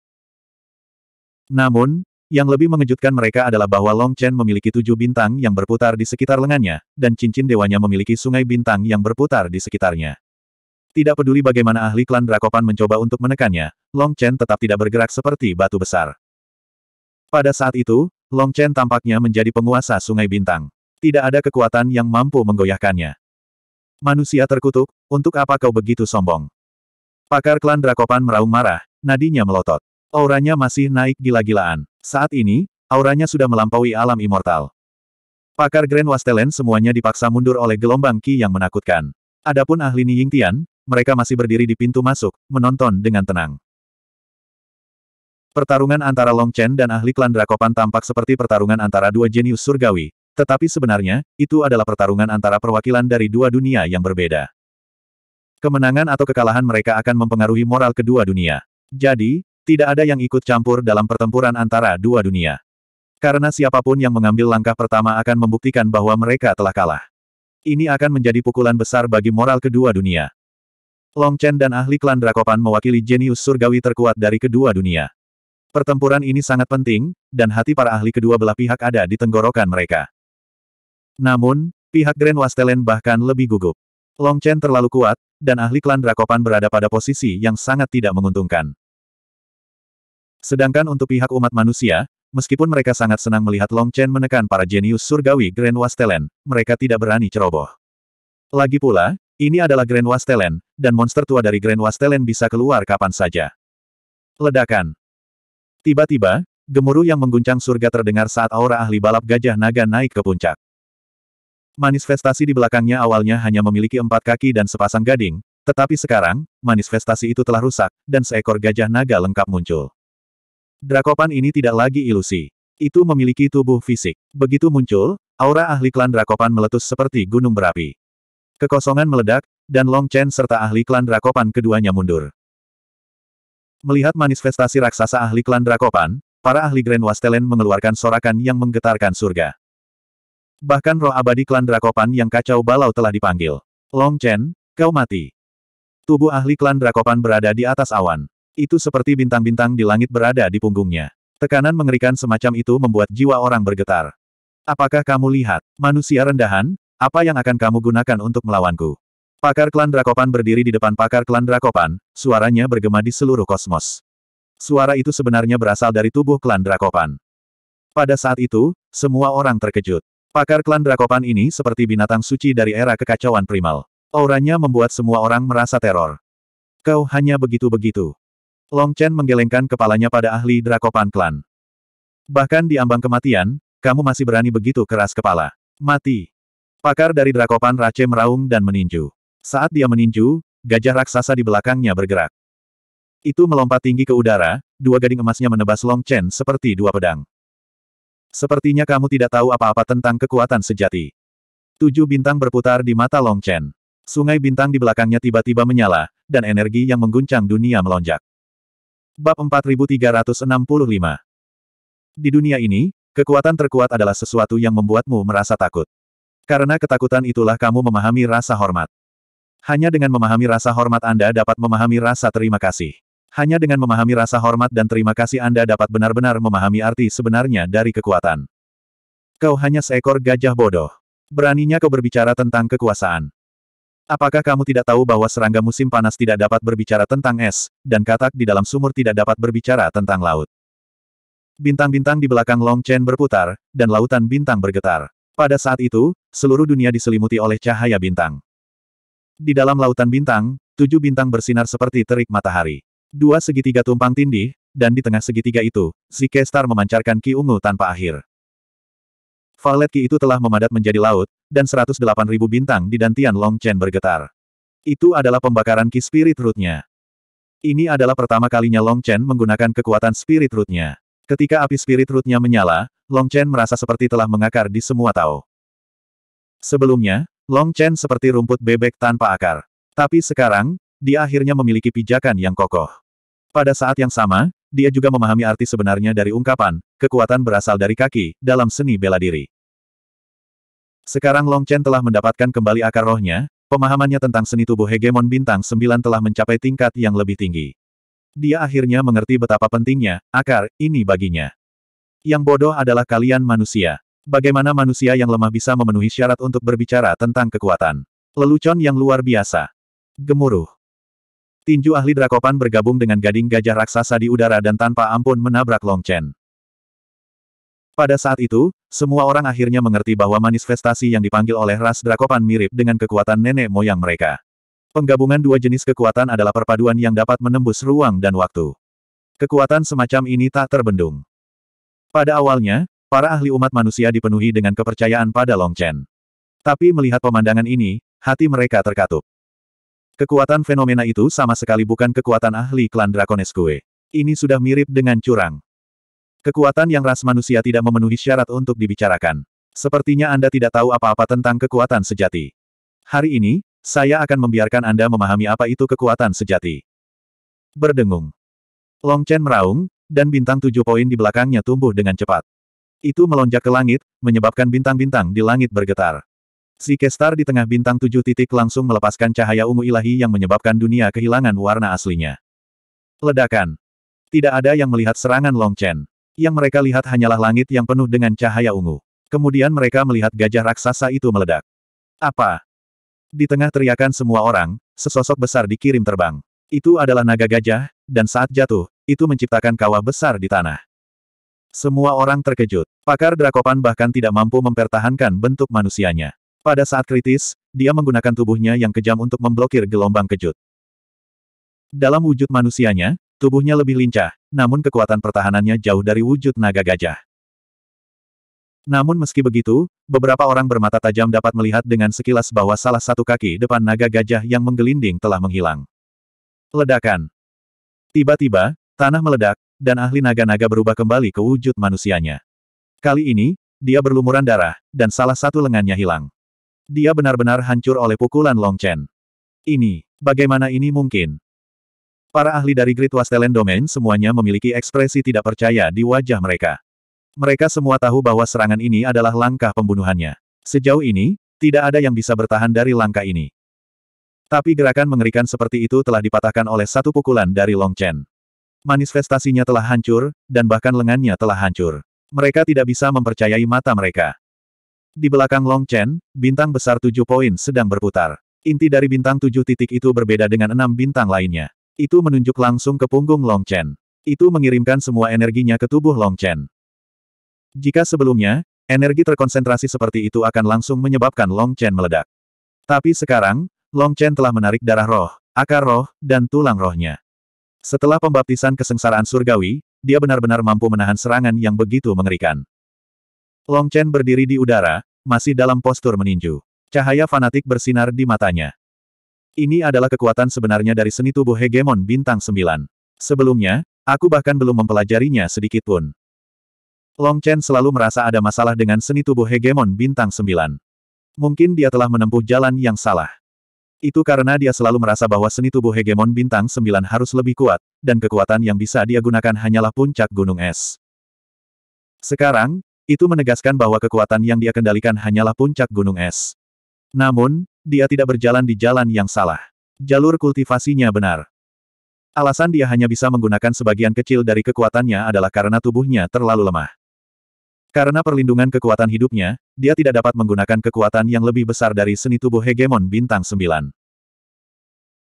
Namun, yang lebih mengejutkan mereka adalah bahwa Long Chen memiliki tujuh bintang yang berputar di sekitar lengannya, dan cincin dewanya memiliki sungai bintang yang berputar di sekitarnya. Tidak peduli bagaimana ahli klan Drakopan mencoba untuk menekannya, Long Chen tetap tidak bergerak seperti batu besar. Pada saat itu, Long Chen tampaknya menjadi penguasa sungai bintang. Tidak ada kekuatan yang mampu menggoyahkannya. Manusia terkutuk, untuk apa kau begitu sombong? Pakar klan Drakopan meraung marah, nadinya melotot. Auranya masih naik gila-gilaan. Saat ini, auranya sudah melampaui alam immortal. Pakar Grand Wastelen semuanya dipaksa mundur oleh gelombang Qi yang menakutkan. Adapun ahli Ying Tian, mereka masih berdiri di pintu masuk, menonton dengan tenang. Pertarungan antara Long Chen dan ahli klan Drakopan tampak seperti pertarungan antara dua jenius surgawi, tetapi sebenarnya, itu adalah pertarungan antara perwakilan dari dua dunia yang berbeda. Kemenangan atau kekalahan mereka akan mempengaruhi moral kedua dunia. Jadi, tidak ada yang ikut campur dalam pertempuran antara dua dunia. Karena siapapun yang mengambil langkah pertama akan membuktikan bahwa mereka telah kalah. Ini akan menjadi pukulan besar bagi moral kedua dunia. Long Chen dan ahli klan Drakopan mewakili jenius surgawi terkuat dari kedua dunia. Pertempuran ini sangat penting, dan hati para ahli kedua belah pihak ada di tenggorokan mereka. Namun, pihak Grand Wastelen bahkan lebih gugup. Long Chen terlalu kuat, dan ahli klan Drakopan berada pada posisi yang sangat tidak menguntungkan. Sedangkan untuk pihak umat manusia, meskipun mereka sangat senang melihat Long Chen menekan para jenius surgawi Grand Wastelen, mereka tidak berani ceroboh. Lagi pula, ini adalah Grand Wastelen, dan monster tua dari Grand Wastelen bisa keluar kapan saja. Ledakan. Tiba-tiba, gemuruh yang mengguncang surga terdengar saat aura ahli balap gajah naga naik ke puncak. Manifestasi di belakangnya awalnya hanya memiliki empat kaki dan sepasang gading, tetapi sekarang, manifestasi itu telah rusak, dan seekor gajah naga lengkap muncul. Drakopan ini tidak lagi ilusi. Itu memiliki tubuh fisik. Begitu muncul, aura ahli klan Drakopan meletus seperti gunung berapi. Kekosongan meledak, dan Long Chen serta ahli klan Drakopan keduanya mundur. Melihat manifestasi raksasa ahli klan Drakopan, para ahli Grand Wastelen mengeluarkan sorakan yang menggetarkan surga. Bahkan roh abadi klan Drakopan yang kacau balau telah dipanggil. Long Chen, kau mati. Tubuh ahli klan Drakopan berada di atas awan. Itu seperti bintang-bintang di langit berada di punggungnya. Tekanan mengerikan semacam itu membuat jiwa orang bergetar. Apakah kamu lihat, manusia rendahan, apa yang akan kamu gunakan untuk melawanku? Pakar klan Drakopan berdiri di depan pakar klan Drakopan, suaranya bergema di seluruh kosmos. Suara itu sebenarnya berasal dari tubuh klan Drakopan. Pada saat itu, semua orang terkejut. Pakar klan Drakopan ini seperti binatang suci dari era kekacauan primal. Auranya membuat semua orang merasa teror. Kau hanya begitu-begitu. Long Chen menggelengkan kepalanya pada ahli Drakopan Klan. Bahkan di ambang kematian, kamu masih berani begitu keras kepala. Mati. Pakar dari Drakopan Rache meraung dan meninju. Saat dia meninju, gajah raksasa di belakangnya bergerak. Itu melompat tinggi ke udara, dua gading emasnya menebas Long Chen seperti dua pedang. Sepertinya kamu tidak tahu apa-apa tentang kekuatan sejati. Tujuh bintang berputar di mata Long Chen. Sungai bintang di belakangnya tiba-tiba menyala, dan energi yang mengguncang dunia melonjak. Bab 4365 Di dunia ini, kekuatan terkuat adalah sesuatu yang membuatmu merasa takut. Karena ketakutan itulah kamu memahami rasa hormat. Hanya dengan memahami rasa hormat Anda dapat memahami rasa terima kasih. Hanya dengan memahami rasa hormat dan terima kasih Anda dapat benar-benar memahami arti sebenarnya dari kekuatan. Kau hanya seekor gajah bodoh. Beraninya kau berbicara tentang kekuasaan. Apakah kamu tidak tahu bahwa serangga musim panas tidak dapat berbicara tentang es, dan katak di dalam sumur tidak dapat berbicara tentang laut? Bintang-bintang di belakang Long Chen berputar, dan lautan bintang bergetar. Pada saat itu, seluruh dunia diselimuti oleh cahaya bintang. Di dalam lautan bintang, tujuh bintang bersinar seperti terik matahari. Dua segitiga tumpang tindih, dan di tengah segitiga itu, si kestar memancarkan ki ungu tanpa akhir. Valet ki itu telah memadat menjadi laut, dan 108.000 bintang di Dantian Long Chen bergetar. Itu adalah pembakaran Ki Spirit Rootnya. Ini adalah pertama kalinya Long Chen menggunakan kekuatan Spirit Rootnya. Ketika api Spirit Rootnya menyala, Long Chen merasa seperti telah mengakar di semua tao. Sebelumnya, Long Chen seperti rumput bebek tanpa akar. Tapi sekarang, dia akhirnya memiliki pijakan yang kokoh. Pada saat yang sama, dia juga memahami arti sebenarnya dari ungkapan, kekuatan berasal dari kaki, dalam seni bela diri. Sekarang Long Chen telah mendapatkan kembali akar rohnya, pemahamannya tentang seni tubuh hegemon bintang 9 telah mencapai tingkat yang lebih tinggi. Dia akhirnya mengerti betapa pentingnya, akar, ini baginya. Yang bodoh adalah kalian manusia. Bagaimana manusia yang lemah bisa memenuhi syarat untuk berbicara tentang kekuatan? Lelucon yang luar biasa. Gemuruh. Tinju ahli Drakopan bergabung dengan gading gajah raksasa di udara dan tanpa ampun menabrak Long Chen. Pada saat itu, semua orang akhirnya mengerti bahwa manifestasi yang dipanggil oleh ras Drakopan mirip dengan kekuatan nenek moyang mereka. Penggabungan dua jenis kekuatan adalah perpaduan yang dapat menembus ruang dan waktu. Kekuatan semacam ini tak terbendung. Pada awalnya, para ahli umat manusia dipenuhi dengan kepercayaan pada Long Chen. Tapi melihat pemandangan ini, hati mereka terkatup. Kekuatan fenomena itu sama sekali bukan kekuatan ahli klan Drakoneskue. Ini sudah mirip dengan curang. Kekuatan yang ras manusia tidak memenuhi syarat untuk dibicarakan. Sepertinya Anda tidak tahu apa-apa tentang kekuatan sejati. Hari ini, saya akan membiarkan Anda memahami apa itu kekuatan sejati. Berdengung. Long Chen meraung, dan bintang tujuh poin di belakangnya tumbuh dengan cepat. Itu melonjak ke langit, menyebabkan bintang-bintang di langit bergetar. Si kestar di tengah bintang tujuh titik langsung melepaskan cahaya ungu ilahi yang menyebabkan dunia kehilangan warna aslinya. Ledakan. Tidak ada yang melihat serangan Long Chen. Yang mereka lihat hanyalah langit yang penuh dengan cahaya ungu. Kemudian mereka melihat gajah raksasa itu meledak. Apa? Di tengah teriakan semua orang, sesosok besar dikirim terbang. Itu adalah naga gajah, dan saat jatuh, itu menciptakan kawah besar di tanah. Semua orang terkejut. Pakar Drakopan bahkan tidak mampu mempertahankan bentuk manusianya. Pada saat kritis, dia menggunakan tubuhnya yang kejam untuk memblokir gelombang kejut. Dalam wujud manusianya, Tubuhnya lebih lincah, namun kekuatan pertahanannya jauh dari wujud naga gajah. Namun meski begitu, beberapa orang bermata tajam dapat melihat dengan sekilas bahwa salah satu kaki depan naga gajah yang menggelinding telah menghilang. Ledakan. Tiba-tiba, tanah meledak, dan ahli naga-naga berubah kembali ke wujud manusianya. Kali ini, dia berlumuran darah, dan salah satu lengannya hilang. Dia benar-benar hancur oleh pukulan Long Chen. Ini, bagaimana ini mungkin? Para ahli dari Great Wastelen Domain semuanya memiliki ekspresi tidak percaya di wajah mereka. Mereka semua tahu bahwa serangan ini adalah langkah pembunuhannya. Sejauh ini, tidak ada yang bisa bertahan dari langkah ini. Tapi gerakan mengerikan seperti itu telah dipatahkan oleh satu pukulan dari Long Chen. Manifestasinya telah hancur, dan bahkan lengannya telah hancur. Mereka tidak bisa mempercayai mata mereka. Di belakang Long Chen, bintang besar tujuh poin sedang berputar. Inti dari bintang tujuh titik itu berbeda dengan enam bintang lainnya. Itu menunjuk langsung ke punggung Long Chen. Itu mengirimkan semua energinya ke tubuh Long Chen. Jika sebelumnya, energi terkonsentrasi seperti itu akan langsung menyebabkan Long Chen meledak. Tapi sekarang, Long Chen telah menarik darah roh, akar roh, dan tulang rohnya. Setelah pembaptisan kesengsaraan surgawi, dia benar-benar mampu menahan serangan yang begitu mengerikan. Long Chen berdiri di udara, masih dalam postur meninju. Cahaya fanatik bersinar di matanya. Ini adalah kekuatan sebenarnya dari seni tubuh hegemon bintang 9. Sebelumnya, aku bahkan belum mempelajarinya sedikitpun. Long Chen selalu merasa ada masalah dengan seni tubuh hegemon bintang 9. Mungkin dia telah menempuh jalan yang salah. Itu karena dia selalu merasa bahwa seni tubuh hegemon bintang sembilan harus lebih kuat, dan kekuatan yang bisa dia gunakan hanyalah puncak gunung es. Sekarang, itu menegaskan bahwa kekuatan yang dia kendalikan hanyalah puncak gunung es. Namun, dia tidak berjalan di jalan yang salah. Jalur kultivasinya benar. Alasan dia hanya bisa menggunakan sebagian kecil dari kekuatannya adalah karena tubuhnya terlalu lemah. Karena perlindungan kekuatan hidupnya, dia tidak dapat menggunakan kekuatan yang lebih besar dari seni tubuh hegemon bintang 9.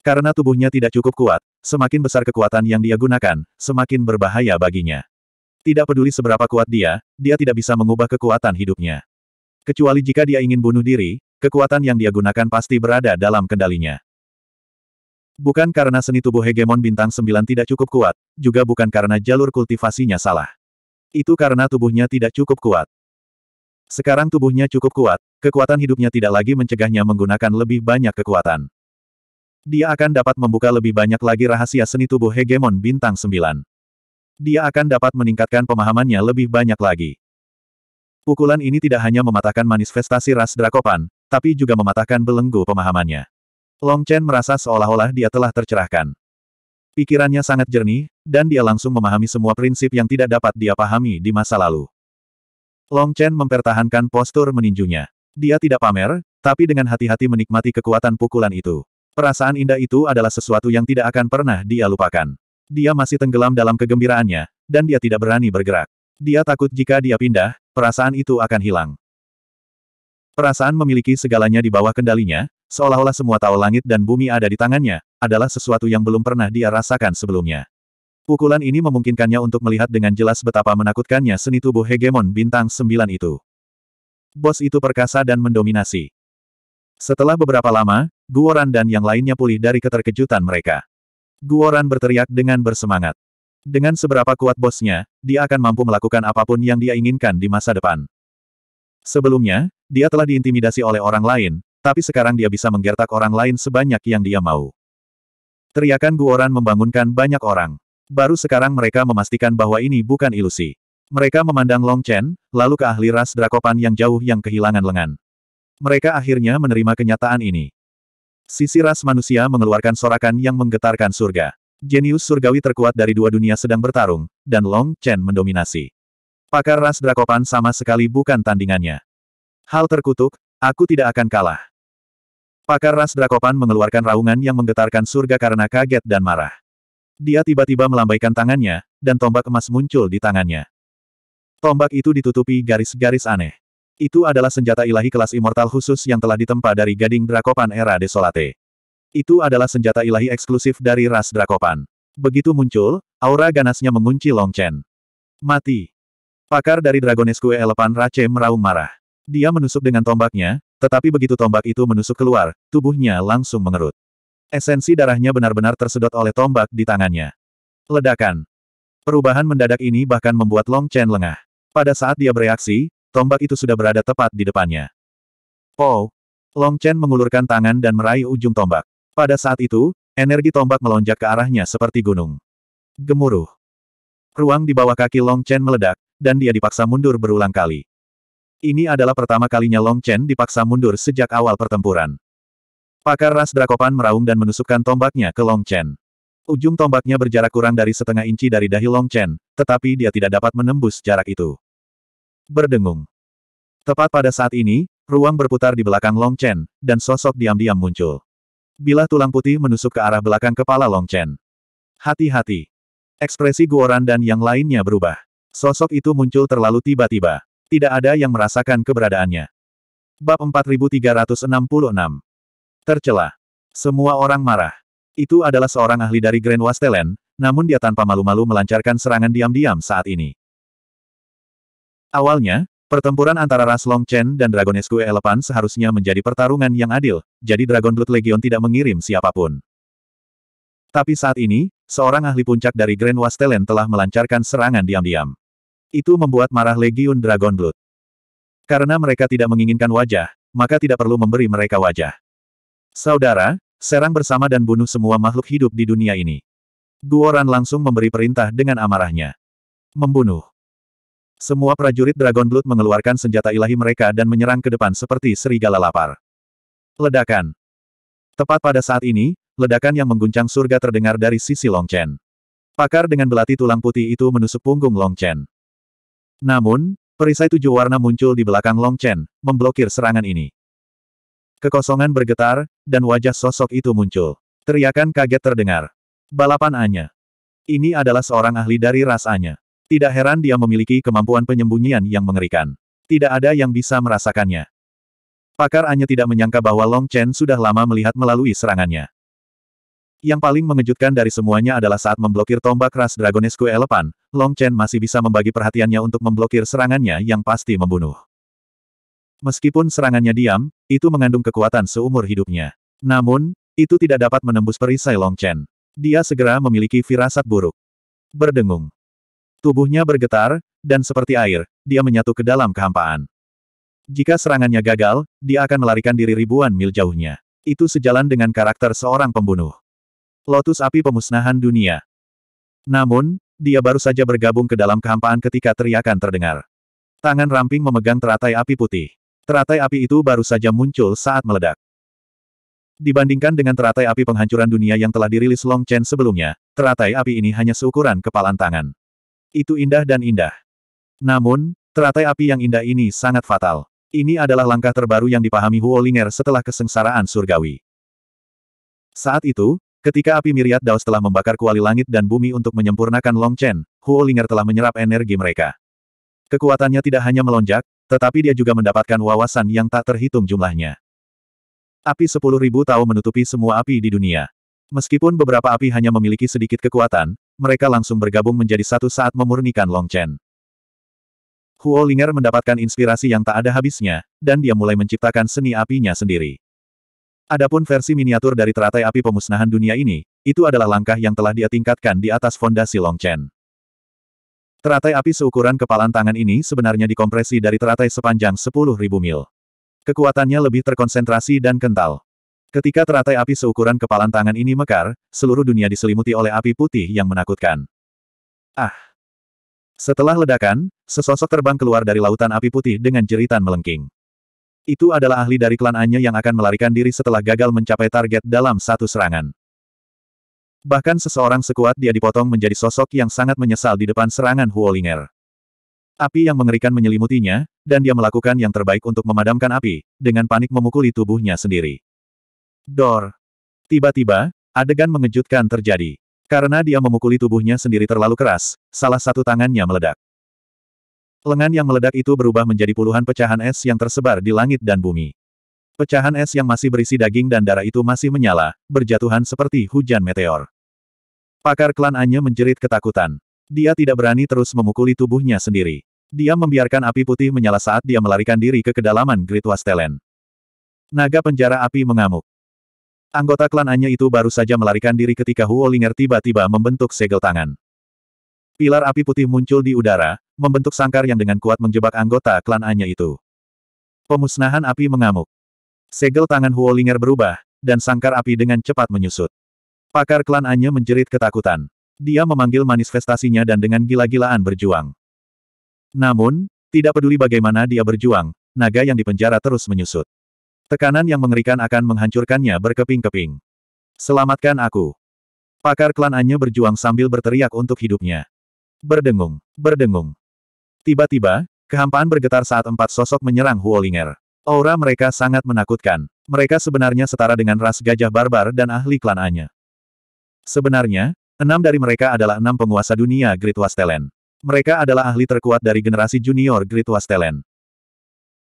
Karena tubuhnya tidak cukup kuat, semakin besar kekuatan yang dia gunakan, semakin berbahaya baginya. Tidak peduli seberapa kuat dia, dia tidak bisa mengubah kekuatan hidupnya. Kecuali jika dia ingin bunuh diri, kekuatan yang dia gunakan pasti berada dalam kendalinya. Bukan karena seni tubuh hegemon bintang sembilan tidak cukup kuat, juga bukan karena jalur kultivasinya salah. Itu karena tubuhnya tidak cukup kuat. Sekarang tubuhnya cukup kuat, kekuatan hidupnya tidak lagi mencegahnya menggunakan lebih banyak kekuatan. Dia akan dapat membuka lebih banyak lagi rahasia seni tubuh hegemon bintang sembilan. Dia akan dapat meningkatkan pemahamannya lebih banyak lagi. Pukulan ini tidak hanya mematahkan manifestasi ras Drakopan, tapi juga mematahkan belenggu pemahamannya. Long Chen merasa seolah-olah dia telah tercerahkan. Pikirannya sangat jernih, dan dia langsung memahami semua prinsip yang tidak dapat dia pahami di masa lalu. Long Chen mempertahankan postur meninjunya. Dia tidak pamer, tapi dengan hati-hati menikmati kekuatan pukulan itu. Perasaan indah itu adalah sesuatu yang tidak akan pernah dia lupakan. Dia masih tenggelam dalam kegembiraannya, dan dia tidak berani bergerak. Dia takut jika dia pindah, perasaan itu akan hilang. Perasaan memiliki segalanya di bawah kendalinya, seolah-olah semua tahu langit dan bumi ada di tangannya, adalah sesuatu yang belum pernah dia rasakan sebelumnya. Pukulan ini memungkinkannya untuk melihat dengan jelas betapa menakutkannya seni tubuh hegemon bintang sembilan itu. Bos itu perkasa dan mendominasi. Setelah beberapa lama, Guoran dan yang lainnya pulih dari keterkejutan mereka. Guoran berteriak dengan bersemangat. Dengan seberapa kuat bosnya, dia akan mampu melakukan apapun yang dia inginkan di masa depan. Sebelumnya, dia telah diintimidasi oleh orang lain, tapi sekarang dia bisa menggertak orang lain sebanyak yang dia mau. Teriakan Guoran membangunkan banyak orang. Baru sekarang mereka memastikan bahwa ini bukan ilusi. Mereka memandang Long Chen, lalu ke ahli ras Drakopan yang jauh yang kehilangan lengan. Mereka akhirnya menerima kenyataan ini. Sisi ras manusia mengeluarkan sorakan yang menggetarkan surga. Jenius surgawi terkuat dari dua dunia sedang bertarung, dan Long Chen mendominasi. Pakar ras Drakopan sama sekali bukan tandingannya. Hal terkutuk, aku tidak akan kalah. Pakar ras Drakopan mengeluarkan raungan yang menggetarkan surga karena kaget dan marah. Dia tiba-tiba melambaikan tangannya, dan tombak emas muncul di tangannya. Tombak itu ditutupi garis-garis aneh. Itu adalah senjata ilahi kelas immortal khusus yang telah ditempa dari Gading Drakopan era Desolate. Itu adalah senjata ilahi eksklusif dari ras Drakopan. Begitu muncul, aura ganasnya mengunci Long Chen. Mati. Pakar dari Dragonesque Elepan Rache meraung marah. Dia menusuk dengan tombaknya, tetapi begitu tombak itu menusuk keluar, tubuhnya langsung mengerut. Esensi darahnya benar-benar tersedot oleh tombak di tangannya. Ledakan. Perubahan mendadak ini bahkan membuat Long Chen lengah. Pada saat dia bereaksi, tombak itu sudah berada tepat di depannya. Pow! Long Chen mengulurkan tangan dan meraih ujung tombak. Pada saat itu, energi tombak melonjak ke arahnya seperti gunung. Gemuruh. Ruang di bawah kaki Long Chen meledak, dan dia dipaksa mundur berulang kali. Ini adalah pertama kalinya Long Chen dipaksa mundur sejak awal pertempuran. Pakar ras Drakopan meraung dan menusukkan tombaknya ke Long Chen. Ujung tombaknya berjarak kurang dari setengah inci dari dahi Long Chen, tetapi dia tidak dapat menembus jarak itu. Berdengung. Tepat pada saat ini, ruang berputar di belakang Long Chen, dan sosok diam-diam muncul. Bila tulang putih menusuk ke arah belakang kepala Long Chen. Hati-hati. Ekspresi Guoran dan yang lainnya berubah. Sosok itu muncul terlalu tiba-tiba. Tidak ada yang merasakan keberadaannya. Bab 4366 Tercelah. Semua orang marah. Itu adalah seorang ahli dari Grand Wastelen, namun dia tanpa malu-malu melancarkan serangan diam-diam saat ini. Awalnya, Pertempuran antara ras Long Chen dan Dragonesque Elepan seharusnya menjadi pertarungan yang adil, jadi Dragon Blood Legion tidak mengirim siapapun. Tapi saat ini, seorang ahli puncak dari Grand Wastelen telah melancarkan serangan diam-diam. Itu membuat marah legiun Dragon Blood. Karena mereka tidak menginginkan wajah, maka tidak perlu memberi mereka wajah. Saudara, serang bersama dan bunuh semua makhluk hidup di dunia ini. Guoran langsung memberi perintah dengan amarahnya. Membunuh. Semua prajurit Dragon Blood mengeluarkan senjata ilahi mereka dan menyerang ke depan seperti serigala lapar. Ledakan. Tepat pada saat ini, ledakan yang mengguncang surga terdengar dari sisi Long Chen. Pakar dengan belati tulang putih itu menusuk punggung Long Chen. Namun, perisai tujuh warna muncul di belakang Long Chen, memblokir serangan ini. Kekosongan bergetar, dan wajah sosok itu muncul. Teriakan kaget terdengar. Balapan Anya. Ini adalah seorang ahli dari ras Anya. Tidak heran dia memiliki kemampuan penyembunyian yang mengerikan. Tidak ada yang bisa merasakannya. Pakar Anya tidak menyangka bahwa Long Chen sudah lama melihat melalui serangannya. Yang paling mengejutkan dari semuanya adalah saat memblokir tombak ras Dragonesque Elepan, Long Chen masih bisa membagi perhatiannya untuk memblokir serangannya yang pasti membunuh. Meskipun serangannya diam, itu mengandung kekuatan seumur hidupnya. Namun, itu tidak dapat menembus perisai Long Chen. Dia segera memiliki firasat buruk. Berdengung. Tubuhnya bergetar, dan seperti air, dia menyatu ke dalam kehampaan. Jika serangannya gagal, dia akan melarikan diri ribuan mil jauhnya. Itu sejalan dengan karakter seorang pembunuh. Lotus api pemusnahan dunia. Namun, dia baru saja bergabung ke dalam kehampaan ketika teriakan terdengar. Tangan ramping memegang teratai api putih. Teratai api itu baru saja muncul saat meledak. Dibandingkan dengan teratai api penghancuran dunia yang telah dirilis Long Chen sebelumnya, teratai api ini hanya seukuran kepalan tangan. Itu indah dan indah. Namun, teratai api yang indah ini sangat fatal. Ini adalah langkah terbaru yang dipahami Huo Linger setelah kesengsaraan surgawi. Saat itu, Ketika api miriat Dao telah membakar kuali langit dan bumi untuk menyempurnakan Long Chen, Huo Linger telah menyerap energi mereka. Kekuatannya tidak hanya melonjak, tetapi dia juga mendapatkan wawasan yang tak terhitung jumlahnya. Api sepuluh ribu tahu menutupi semua api di dunia. Meskipun beberapa api hanya memiliki sedikit kekuatan, mereka langsung bergabung menjadi satu saat memurnikan Long Chen. Huo Linger mendapatkan inspirasi yang tak ada habisnya, dan dia mulai menciptakan seni apinya sendiri. Adapun versi miniatur dari teratai api pemusnahan dunia ini, itu adalah langkah yang telah dia tingkatkan di atas fondasi Long Chen. Teratai api seukuran kepalan tangan ini sebenarnya dikompresi dari teratai sepanjang 10.000 mil. Kekuatannya lebih terkonsentrasi dan kental. Ketika teratai api seukuran kepalan tangan ini mekar, seluruh dunia diselimuti oleh api putih yang menakutkan. Ah! Setelah ledakan, sesosok terbang keluar dari lautan api putih dengan jeritan melengking. Itu adalah ahli dari klan Anya yang akan melarikan diri setelah gagal mencapai target dalam satu serangan. Bahkan seseorang sekuat dia dipotong menjadi sosok yang sangat menyesal di depan serangan Huolinger. Api yang mengerikan menyelimutinya, dan dia melakukan yang terbaik untuk memadamkan api, dengan panik memukuli tubuhnya sendiri. Dor. Tiba-tiba, adegan mengejutkan terjadi. Karena dia memukuli tubuhnya sendiri terlalu keras, salah satu tangannya meledak. Lengan yang meledak itu berubah menjadi puluhan pecahan es yang tersebar di langit dan bumi. Pecahan es yang masih berisi daging dan darah itu masih menyala, berjatuhan seperti hujan meteor. Pakar klan Anya menjerit ketakutan. Dia tidak berani terus memukuli tubuhnya sendiri. Dia membiarkan api putih menyala saat dia melarikan diri ke kedalaman Great Wastelen. Naga penjara api mengamuk. Anggota klan Anya itu baru saja melarikan diri ketika Huolinger tiba-tiba membentuk segel tangan. Pilar api putih muncul di udara, membentuk sangkar yang dengan kuat menjebak anggota klan Anya itu. Pemusnahan api mengamuk. Segel tangan Huolinger berubah, dan sangkar api dengan cepat menyusut. Pakar klan Anya menjerit ketakutan. Dia memanggil manifestasinya dan dengan gila-gilaan berjuang. Namun, tidak peduli bagaimana dia berjuang, naga yang dipenjara terus menyusut. Tekanan yang mengerikan akan menghancurkannya berkeping-keping. Selamatkan aku. Pakar klan Anya berjuang sambil berteriak untuk hidupnya. Berdengung, berdengung. Tiba-tiba, kehampaan bergetar saat empat sosok menyerang Huolinger. Aura mereka sangat menakutkan. Mereka sebenarnya setara dengan ras gajah barbar dan ahli klan Anya. Sebenarnya, enam dari mereka adalah enam penguasa dunia Great Wastelen. Mereka adalah ahli terkuat dari generasi junior Great Wastelen.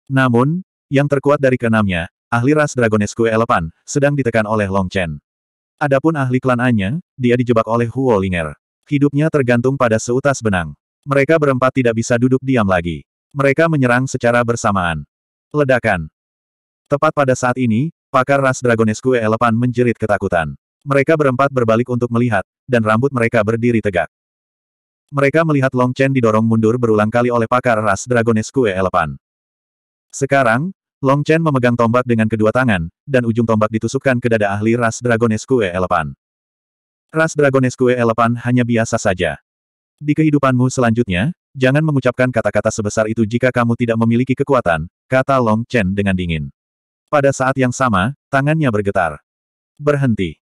Namun, yang terkuat dari keenamnya, ahli ras Dragonesque Elepan, sedang ditekan oleh Long Chen. Adapun ahli klan Anya, dia dijebak oleh Huolinger. Hidupnya tergantung pada seutas benang. Mereka berempat tidak bisa duduk diam lagi. Mereka menyerang secara bersamaan. Ledakan. Tepat pada saat ini, pakar ras Dragonesku Elepan menjerit ketakutan. Mereka berempat berbalik untuk melihat, dan rambut mereka berdiri tegak. Mereka melihat Long Chen didorong mundur berulang kali oleh pakar ras Dragonesku Elepan. Sekarang, Long Chen memegang tombak dengan kedua tangan, dan ujung tombak ditusukkan ke dada ahli ras Dragonesku Elepan. Ras Dragonesku Elepan hanya biasa saja. Di kehidupanmu selanjutnya, jangan mengucapkan kata-kata sebesar itu jika kamu tidak memiliki kekuatan, kata Long Chen dengan dingin. Pada saat yang sama, tangannya bergetar. Berhenti.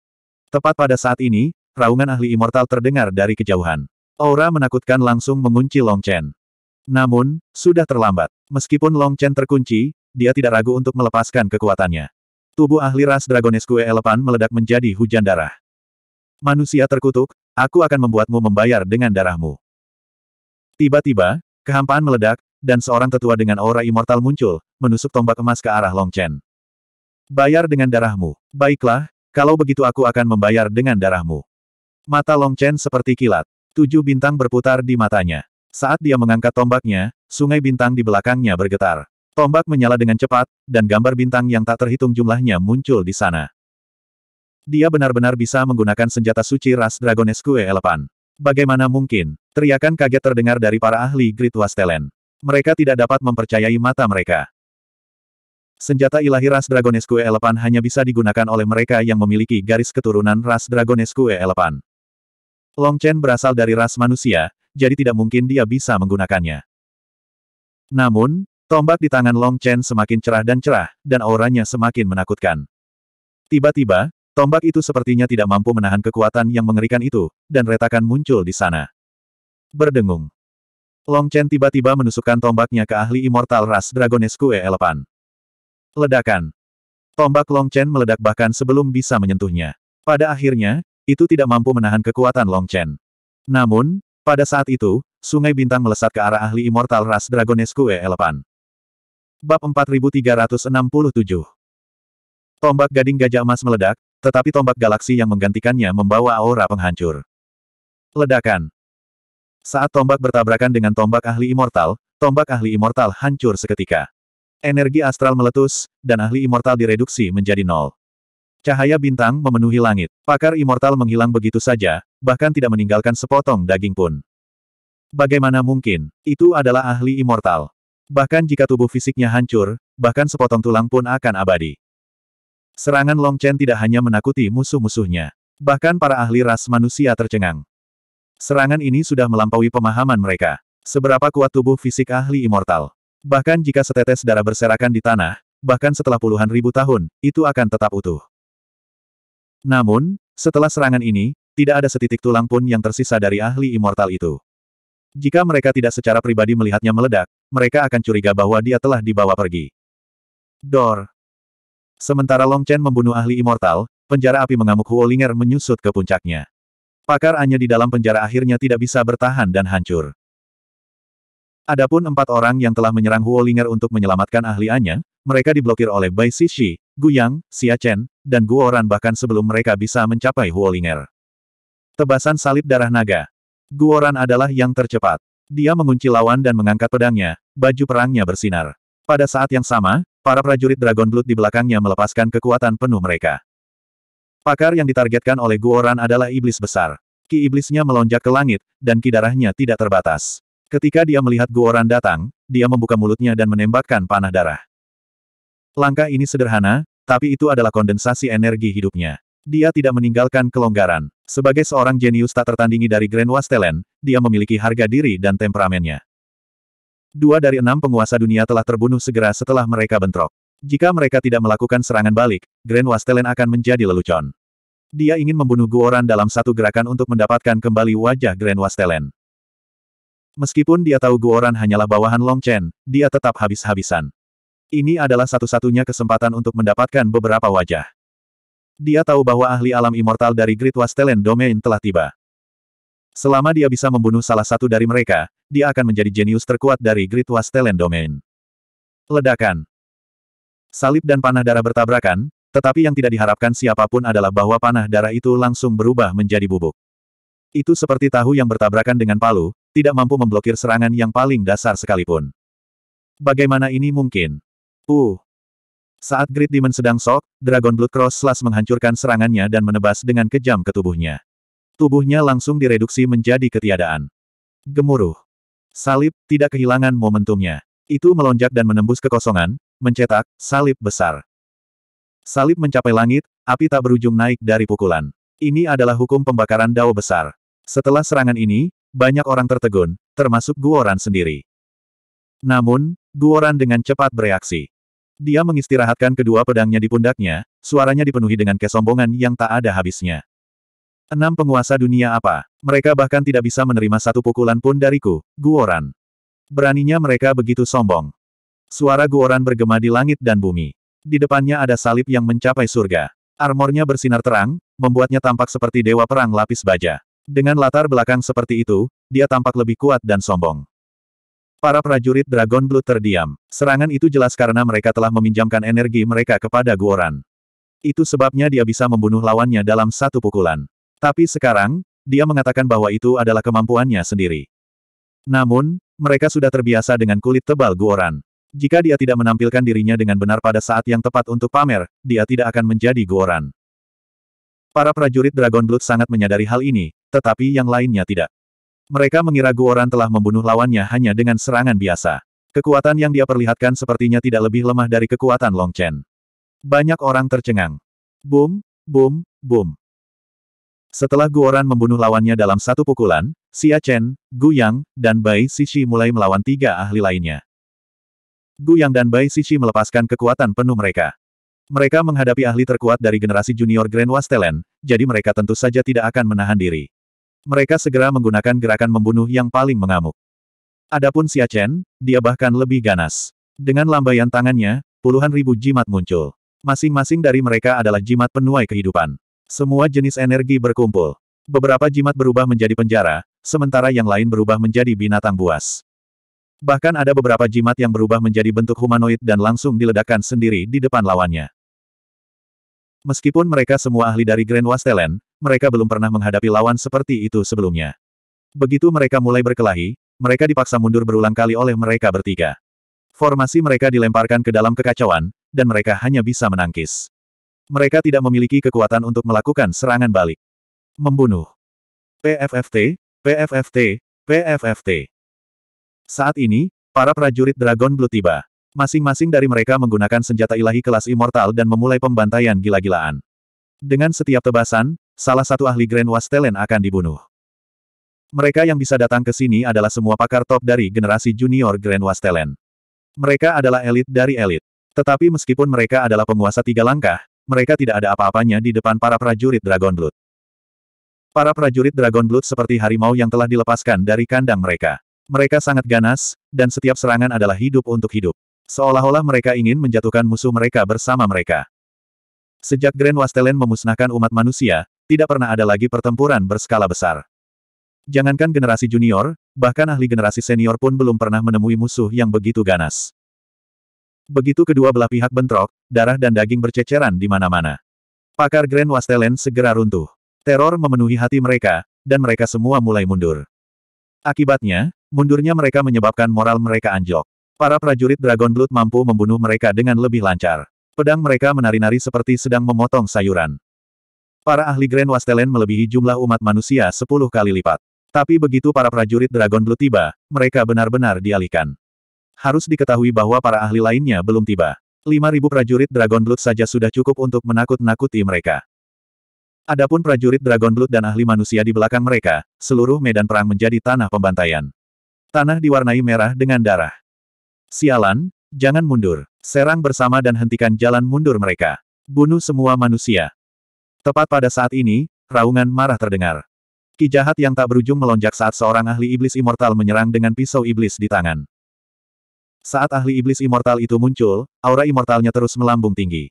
Tepat pada saat ini, raungan ahli immortal terdengar dari kejauhan. Aura menakutkan langsung mengunci Long Chen. Namun, sudah terlambat. Meskipun Long Chen terkunci, dia tidak ragu untuk melepaskan kekuatannya. Tubuh ahli ras Dragonesque Elepan meledak menjadi hujan darah. Manusia terkutuk, aku akan membuatmu membayar dengan darahmu. Tiba-tiba, kehampaan meledak, dan seorang tetua dengan aura immortal muncul, menusuk tombak emas ke arah Long Chen. Bayar dengan darahmu. Baiklah, kalau begitu aku akan membayar dengan darahmu. Mata Long Chen seperti kilat. Tujuh bintang berputar di matanya. Saat dia mengangkat tombaknya, sungai bintang di belakangnya bergetar. Tombak menyala dengan cepat, dan gambar bintang yang tak terhitung jumlahnya muncul di sana. Dia benar-benar bisa menggunakan senjata suci ras dragoneskue Elepan. Bagaimana mungkin? Teriakan kaget terdengar dari para ahli Great Wastelen. Mereka tidak dapat mempercayai mata mereka. Senjata ilahi ras dragoneskue Elepan hanya bisa digunakan oleh mereka yang memiliki garis keturunan ras dragoneskue Elepan. Long Chen berasal dari ras manusia, jadi tidak mungkin dia bisa menggunakannya. Namun, tombak di tangan Long Chen semakin cerah dan cerah, dan auranya semakin menakutkan. Tiba-tiba, Tombak itu sepertinya tidak mampu menahan kekuatan yang mengerikan itu, dan retakan muncul di sana. Berdengung. Long Chen tiba-tiba menusukkan tombaknya ke ahli Immortal Ras Dragonesque Elepan. Ledakan. Tombak Long Chen meledak bahkan sebelum bisa menyentuhnya. Pada akhirnya, itu tidak mampu menahan kekuatan Long Chen. Namun, pada saat itu, Sungai Bintang melesat ke arah ahli Immortal Ras Dragonesque Elepan. Bab 4367 Tombak gading gajah emas meledak, tetapi tombak galaksi yang menggantikannya membawa aura penghancur. Ledakan. Saat tombak bertabrakan dengan tombak ahli immortal, tombak ahli immortal hancur seketika. Energi astral meletus, dan ahli immortal direduksi menjadi nol. Cahaya bintang memenuhi langit. Pakar immortal menghilang begitu saja, bahkan tidak meninggalkan sepotong daging pun. Bagaimana mungkin? Itu adalah ahli immortal. Bahkan jika tubuh fisiknya hancur, bahkan sepotong tulang pun akan abadi. Serangan Long Chen tidak hanya menakuti musuh-musuhnya. Bahkan para ahli ras manusia tercengang. Serangan ini sudah melampaui pemahaman mereka. Seberapa kuat tubuh fisik ahli immortal. Bahkan jika setetes darah berserakan di tanah, bahkan setelah puluhan ribu tahun, itu akan tetap utuh. Namun, setelah serangan ini, tidak ada setitik tulang pun yang tersisa dari ahli immortal itu. Jika mereka tidak secara pribadi melihatnya meledak, mereka akan curiga bahwa dia telah dibawa pergi. Dor, Sementara Long Chen membunuh ahli immortal, penjara api mengamuk Huolinger menyusut ke puncaknya. Pakar Anya di dalam penjara akhirnya tidak bisa bertahan dan hancur. Adapun empat orang yang telah menyerang Huolinger untuk menyelamatkan ahli Anya, mereka diblokir oleh Bai Sishi, Yang, Xia Chen, dan Guoran bahkan sebelum mereka bisa mencapai Huolinger. Tebasan salib darah naga. Guoran adalah yang tercepat. Dia mengunci lawan dan mengangkat pedangnya, baju perangnya bersinar. Pada saat yang sama, Para prajurit Dragon Blood di belakangnya melepaskan kekuatan penuh mereka. Pakar yang ditargetkan oleh Guoran adalah iblis besar. Ki iblisnya melonjak ke langit, dan ki darahnya tidak terbatas. Ketika dia melihat Guoran datang, dia membuka mulutnya dan menembakkan panah darah. Langkah ini sederhana, tapi itu adalah kondensasi energi hidupnya. Dia tidak meninggalkan kelonggaran. Sebagai seorang jenius tak tertandingi dari Grand Wastelen, dia memiliki harga diri dan temperamennya. Dua dari enam penguasa dunia telah terbunuh segera setelah mereka bentrok. Jika mereka tidak melakukan serangan balik, Grand Wastelen akan menjadi lelucon. Dia ingin membunuh Guoran dalam satu gerakan untuk mendapatkan kembali wajah Grand Wastelen. Meskipun dia tahu Guoran hanyalah bawahan Long Chen, dia tetap habis-habisan. Ini adalah satu-satunya kesempatan untuk mendapatkan beberapa wajah. Dia tahu bahwa ahli alam immortal dari Great Wastelen Domain telah tiba. Selama dia bisa membunuh salah satu dari mereka, dia akan menjadi jenius terkuat dari Great Was Domain. Ledakan Salib dan panah darah bertabrakan, tetapi yang tidak diharapkan siapapun adalah bahwa panah darah itu langsung berubah menjadi bubuk. Itu seperti tahu yang bertabrakan dengan palu, tidak mampu memblokir serangan yang paling dasar sekalipun. Bagaimana ini mungkin? Uh. Saat Great Demon sedang sok, Dragon Blood Cross Slash menghancurkan serangannya dan menebas dengan kejam ke tubuhnya. Tubuhnya langsung direduksi menjadi ketiadaan. Gemuruh. Salib tidak kehilangan momentumnya. Itu melonjak dan menembus kekosongan, mencetak salib besar. Salib mencapai langit, api tak berujung naik dari pukulan. Ini adalah hukum pembakaran dao besar. Setelah serangan ini, banyak orang tertegun, termasuk Guoran sendiri. Namun, Guoran dengan cepat bereaksi. Dia mengistirahatkan kedua pedangnya di pundaknya, suaranya dipenuhi dengan kesombongan yang tak ada habisnya. Enam penguasa dunia apa? Mereka bahkan tidak bisa menerima satu pukulan pun dariku, Guoran. Beraninya mereka begitu sombong. Suara Guoran bergema di langit dan bumi. Di depannya ada salib yang mencapai surga. Armornya bersinar terang, membuatnya tampak seperti dewa perang lapis baja. Dengan latar belakang seperti itu, dia tampak lebih kuat dan sombong. Para prajurit Dragon Blood terdiam. Serangan itu jelas karena mereka telah meminjamkan energi mereka kepada Guoran. Itu sebabnya dia bisa membunuh lawannya dalam satu pukulan. Tapi sekarang, dia mengatakan bahwa itu adalah kemampuannya sendiri. Namun, mereka sudah terbiasa dengan kulit tebal Guoran. Jika dia tidak menampilkan dirinya dengan benar pada saat yang tepat untuk pamer, dia tidak akan menjadi Guoran. Para prajurit Dragon Blood sangat menyadari hal ini, tetapi yang lainnya tidak. Mereka mengira Guoran telah membunuh lawannya hanya dengan serangan biasa. Kekuatan yang dia perlihatkan sepertinya tidak lebih lemah dari kekuatan Long Chen. Banyak orang tercengang. Boom, boom, boom. Setelah Guoran membunuh lawannya dalam satu pukulan, Xia Chen, Gu Yang, dan Bai Sishi mulai melawan tiga ahli lainnya. Gu Yang dan Bai Sishi melepaskan kekuatan penuh mereka. Mereka menghadapi ahli terkuat dari generasi junior Grand Wastelen, jadi mereka tentu saja tidak akan menahan diri. Mereka segera menggunakan gerakan membunuh yang paling mengamuk. Adapun Xia Chen, dia bahkan lebih ganas. Dengan lambaian tangannya, puluhan ribu jimat muncul. Masing-masing dari mereka adalah jimat penuai kehidupan. Semua jenis energi berkumpul. Beberapa jimat berubah menjadi penjara, sementara yang lain berubah menjadi binatang buas. Bahkan ada beberapa jimat yang berubah menjadi bentuk humanoid dan langsung diledakkan sendiri di depan lawannya. Meskipun mereka semua ahli dari Grand Wastelen, mereka belum pernah menghadapi lawan seperti itu sebelumnya. Begitu mereka mulai berkelahi, mereka dipaksa mundur berulang kali oleh mereka bertiga. Formasi mereka dilemparkan ke dalam kekacauan, dan mereka hanya bisa menangkis mereka tidak memiliki kekuatan untuk melakukan serangan balik. Membunuh. PFFT, PFFT, PFFT. Saat ini, para prajurit Dragon Blue tiba. Masing-masing dari mereka menggunakan senjata ilahi kelas immortal dan memulai pembantaian gila-gilaan. Dengan setiap tebasan, salah satu ahli Grand Wastelen akan dibunuh. Mereka yang bisa datang ke sini adalah semua pakar top dari generasi junior Grand Wastelen. Mereka adalah elit dari elit. Tetapi meskipun mereka adalah penguasa tiga langkah, mereka tidak ada apa-apanya di depan para prajurit Dragon Blood. Para prajurit Dragon Blood seperti harimau yang telah dilepaskan dari kandang mereka. Mereka sangat ganas, dan setiap serangan adalah hidup untuk hidup. Seolah-olah mereka ingin menjatuhkan musuh mereka bersama mereka. Sejak Grand Wastelen memusnahkan umat manusia, tidak pernah ada lagi pertempuran berskala besar. Jangankan generasi junior, bahkan ahli generasi senior pun belum pernah menemui musuh yang begitu ganas. Begitu kedua belah pihak bentrok, darah dan daging berceceran di mana-mana. Pakar Grand Wastelen segera runtuh. Teror memenuhi hati mereka, dan mereka semua mulai mundur. Akibatnya, mundurnya mereka menyebabkan moral mereka anjlok. Para prajurit Dragon Blood mampu membunuh mereka dengan lebih lancar. Pedang mereka menari-nari seperti sedang memotong sayuran. Para ahli Grand Wastelen melebihi jumlah umat manusia sepuluh kali lipat. Tapi begitu para prajurit Dragon Blood tiba, mereka benar-benar dialihkan. Harus diketahui bahwa para ahli lainnya belum tiba. 5.000 prajurit Dragon Blood saja sudah cukup untuk menakut-nakuti mereka. Adapun prajurit Dragon Blood dan ahli manusia di belakang mereka, seluruh medan perang menjadi tanah pembantaian. Tanah diwarnai merah dengan darah. Sialan, jangan mundur. Serang bersama dan hentikan jalan mundur mereka. Bunuh semua manusia. Tepat pada saat ini, raungan marah terdengar. Ki jahat yang tak berujung melonjak saat seorang ahli iblis immortal menyerang dengan pisau iblis di tangan. Saat ahli iblis immortal itu muncul, aura immortalnya terus melambung tinggi.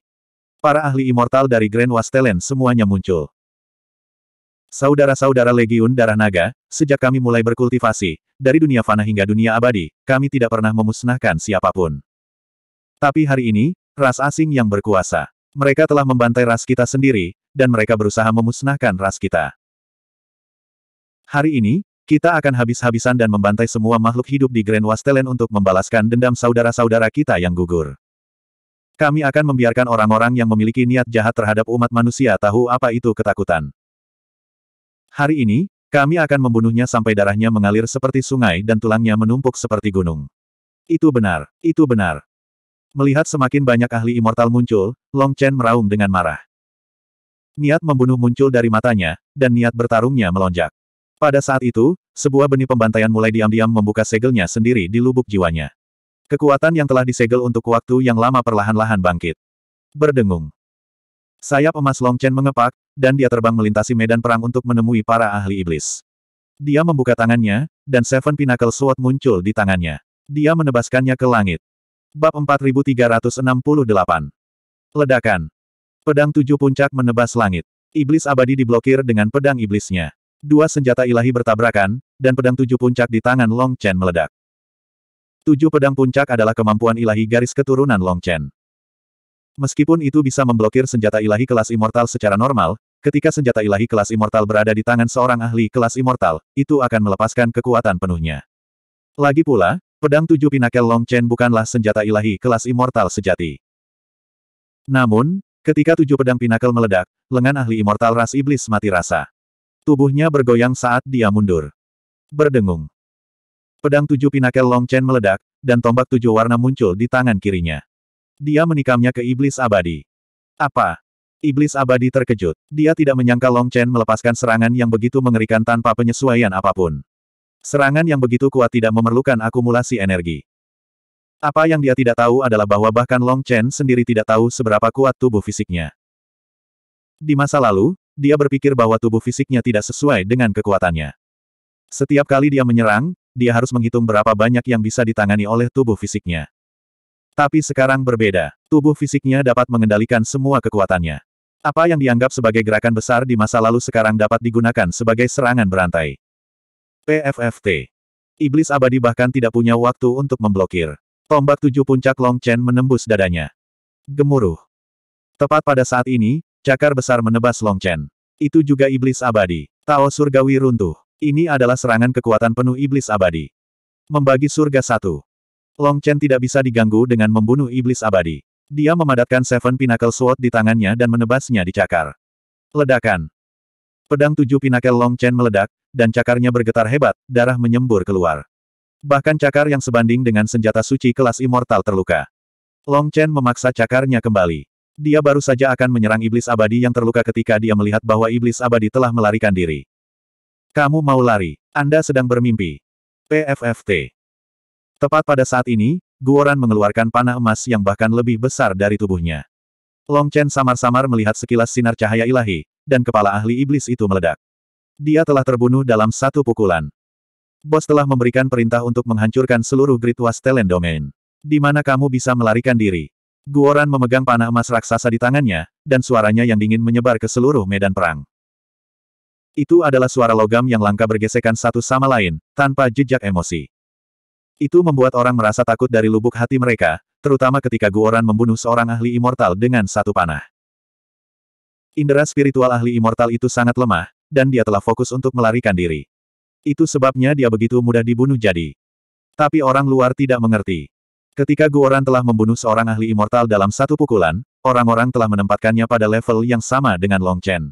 Para ahli immortal dari Grand Wastelen semuanya muncul. Saudara-saudara Legiun Darah Naga, sejak kami mulai berkultivasi, dari dunia fana hingga dunia abadi, kami tidak pernah memusnahkan siapapun. Tapi hari ini, ras asing yang berkuasa. Mereka telah membantai ras kita sendiri, dan mereka berusaha memusnahkan ras kita. Hari ini, kita akan habis-habisan dan membantai semua makhluk hidup di Grand Wastelen untuk membalaskan dendam saudara-saudara kita yang gugur. Kami akan membiarkan orang-orang yang memiliki niat jahat terhadap umat manusia tahu apa itu ketakutan. Hari ini, kami akan membunuhnya sampai darahnya mengalir seperti sungai dan tulangnya menumpuk seperti gunung. Itu benar, itu benar. Melihat semakin banyak ahli immortal muncul, Long Chen meraung dengan marah. Niat membunuh muncul dari matanya, dan niat bertarungnya melonjak. Pada saat itu, sebuah benih pembantaian mulai diam-diam membuka segelnya sendiri di lubuk jiwanya. Kekuatan yang telah disegel untuk waktu yang lama perlahan-lahan bangkit. Berdengung. Sayap emas Longchen mengepak, dan dia terbang melintasi medan perang untuk menemui para ahli iblis. Dia membuka tangannya, dan Seven Pinnacle Sword muncul di tangannya. Dia menebaskannya ke langit. Bab 4368. Ledakan. Pedang tujuh puncak menebas langit. Iblis abadi diblokir dengan pedang iblisnya. Dua senjata ilahi bertabrakan, dan pedang tujuh puncak di tangan Long Chen meledak. Tujuh pedang puncak adalah kemampuan ilahi garis keturunan Long Chen. Meskipun itu bisa memblokir senjata ilahi kelas immortal secara normal, ketika senjata ilahi kelas immortal berada di tangan seorang ahli kelas immortal, itu akan melepaskan kekuatan penuhnya. Lagi pula, pedang tujuh pinakel Long Chen bukanlah senjata ilahi kelas immortal sejati. Namun, ketika tujuh pedang pinakel meledak, lengan ahli immortal ras iblis mati rasa. Tubuhnya bergoyang saat dia mundur. Berdengung. Pedang tujuh pinakel Long Chen meledak, dan tombak tujuh warna muncul di tangan kirinya. Dia menikamnya ke iblis abadi. Apa? Iblis abadi terkejut. Dia tidak menyangka Long Chen melepaskan serangan yang begitu mengerikan tanpa penyesuaian apapun. Serangan yang begitu kuat tidak memerlukan akumulasi energi. Apa yang dia tidak tahu adalah bahwa bahkan Long Chen sendiri tidak tahu seberapa kuat tubuh fisiknya. Di masa lalu, dia berpikir bahwa tubuh fisiknya tidak sesuai dengan kekuatannya. Setiap kali dia menyerang, dia harus menghitung berapa banyak yang bisa ditangani oleh tubuh fisiknya. Tapi sekarang berbeda, tubuh fisiknya dapat mengendalikan semua kekuatannya. Apa yang dianggap sebagai gerakan besar di masa lalu sekarang dapat digunakan sebagai serangan berantai. PFFT. Iblis abadi bahkan tidak punya waktu untuk memblokir. Tombak tujuh puncak Long Chen menembus dadanya. Gemuruh. Tepat pada saat ini, Cakar besar menebas Long Chen. Itu juga iblis abadi. Tao surgawi runtuh. Ini adalah serangan kekuatan penuh iblis abadi. Membagi surga satu. Long Chen tidak bisa diganggu dengan membunuh iblis abadi. Dia memadatkan Seven Pinnacle Sword di tangannya dan menebasnya di cakar. Ledakan. Pedang tujuh pinakel Long Chen meledak, dan cakarnya bergetar hebat, darah menyembur keluar. Bahkan cakar yang sebanding dengan senjata suci kelas immortal terluka. Long Chen memaksa cakarnya kembali. Dia baru saja akan menyerang iblis abadi yang terluka ketika dia melihat bahwa iblis abadi telah melarikan diri. Kamu mau lari. Anda sedang bermimpi. PFFT. Tepat pada saat ini, Guoran mengeluarkan panah emas yang bahkan lebih besar dari tubuhnya. Long Chen samar-samar melihat sekilas sinar cahaya ilahi, dan kepala ahli iblis itu meledak. Dia telah terbunuh dalam satu pukulan. Bos telah memberikan perintah untuk menghancurkan seluruh Great Wastelen Domain. Di mana kamu bisa melarikan diri? Guoran memegang panah emas raksasa di tangannya, dan suaranya yang dingin menyebar ke seluruh medan perang. Itu adalah suara logam yang langka bergesekan satu sama lain, tanpa jejak emosi. Itu membuat orang merasa takut dari lubuk hati mereka, terutama ketika Guoran membunuh seorang ahli immortal dengan satu panah. Indera spiritual ahli immortal itu sangat lemah, dan dia telah fokus untuk melarikan diri. Itu sebabnya dia begitu mudah dibunuh jadi. Tapi orang luar tidak mengerti. Ketika Guoran telah membunuh seorang ahli immortal dalam satu pukulan, orang-orang telah menempatkannya pada level yang sama dengan Long Chen.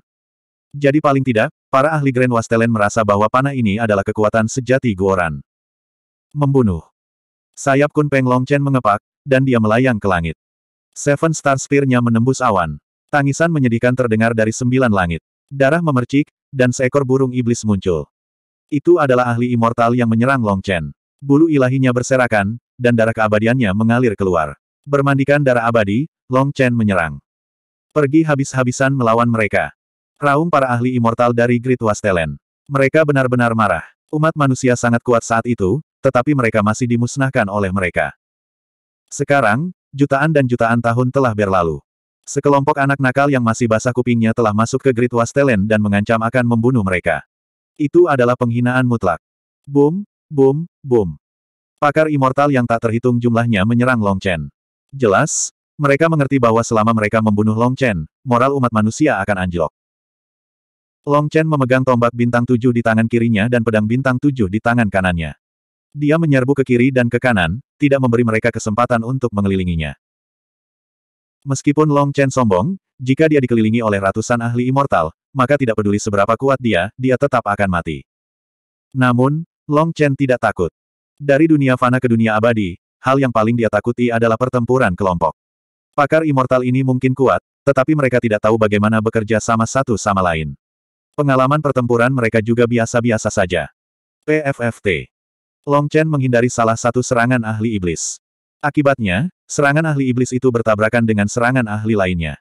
Jadi paling tidak, para ahli Grand Wastelen merasa bahwa panah ini adalah kekuatan sejati Guoran. Membunuh. Sayap Kunpeng Long Chen mengepak, dan dia melayang ke langit. Seven Star Spear-nya menembus awan. Tangisan menyedihkan terdengar dari sembilan langit. Darah memercik, dan seekor burung iblis muncul. Itu adalah ahli immortal yang menyerang Long Chen. Bulu ilahinya berserakan, dan darah keabadiannya mengalir keluar. Bermandikan darah abadi, Long Chen menyerang. Pergi habis-habisan melawan mereka. Raung para ahli immortal dari Great Wastelen. Mereka benar-benar marah. Umat manusia sangat kuat saat itu, tetapi mereka masih dimusnahkan oleh mereka. Sekarang, jutaan dan jutaan tahun telah berlalu. Sekelompok anak nakal yang masih basah kupingnya telah masuk ke Great Wastelen dan mengancam akan membunuh mereka. Itu adalah penghinaan mutlak. Boom, boom, boom. Pakar immortal yang tak terhitung jumlahnya menyerang Long Chen. Jelas, mereka mengerti bahwa selama mereka membunuh Long Chen, moral umat manusia akan anjlok. Long Chen memegang tombak bintang tujuh di tangan kirinya dan pedang bintang tujuh di tangan kanannya. Dia menyerbu ke kiri dan ke kanan, tidak memberi mereka kesempatan untuk mengelilinginya. Meskipun Long Chen sombong, jika dia dikelilingi oleh ratusan ahli immortal, maka tidak peduli seberapa kuat dia, dia tetap akan mati. Namun, Long Chen tidak takut. Dari dunia fana ke dunia abadi, hal yang paling dia takuti adalah pertempuran kelompok. Pakar immortal ini mungkin kuat, tetapi mereka tidak tahu bagaimana bekerja sama satu sama lain. Pengalaman pertempuran mereka juga biasa-biasa saja. PFFT. Long Chen menghindari salah satu serangan ahli iblis. Akibatnya, serangan ahli iblis itu bertabrakan dengan serangan ahli lainnya.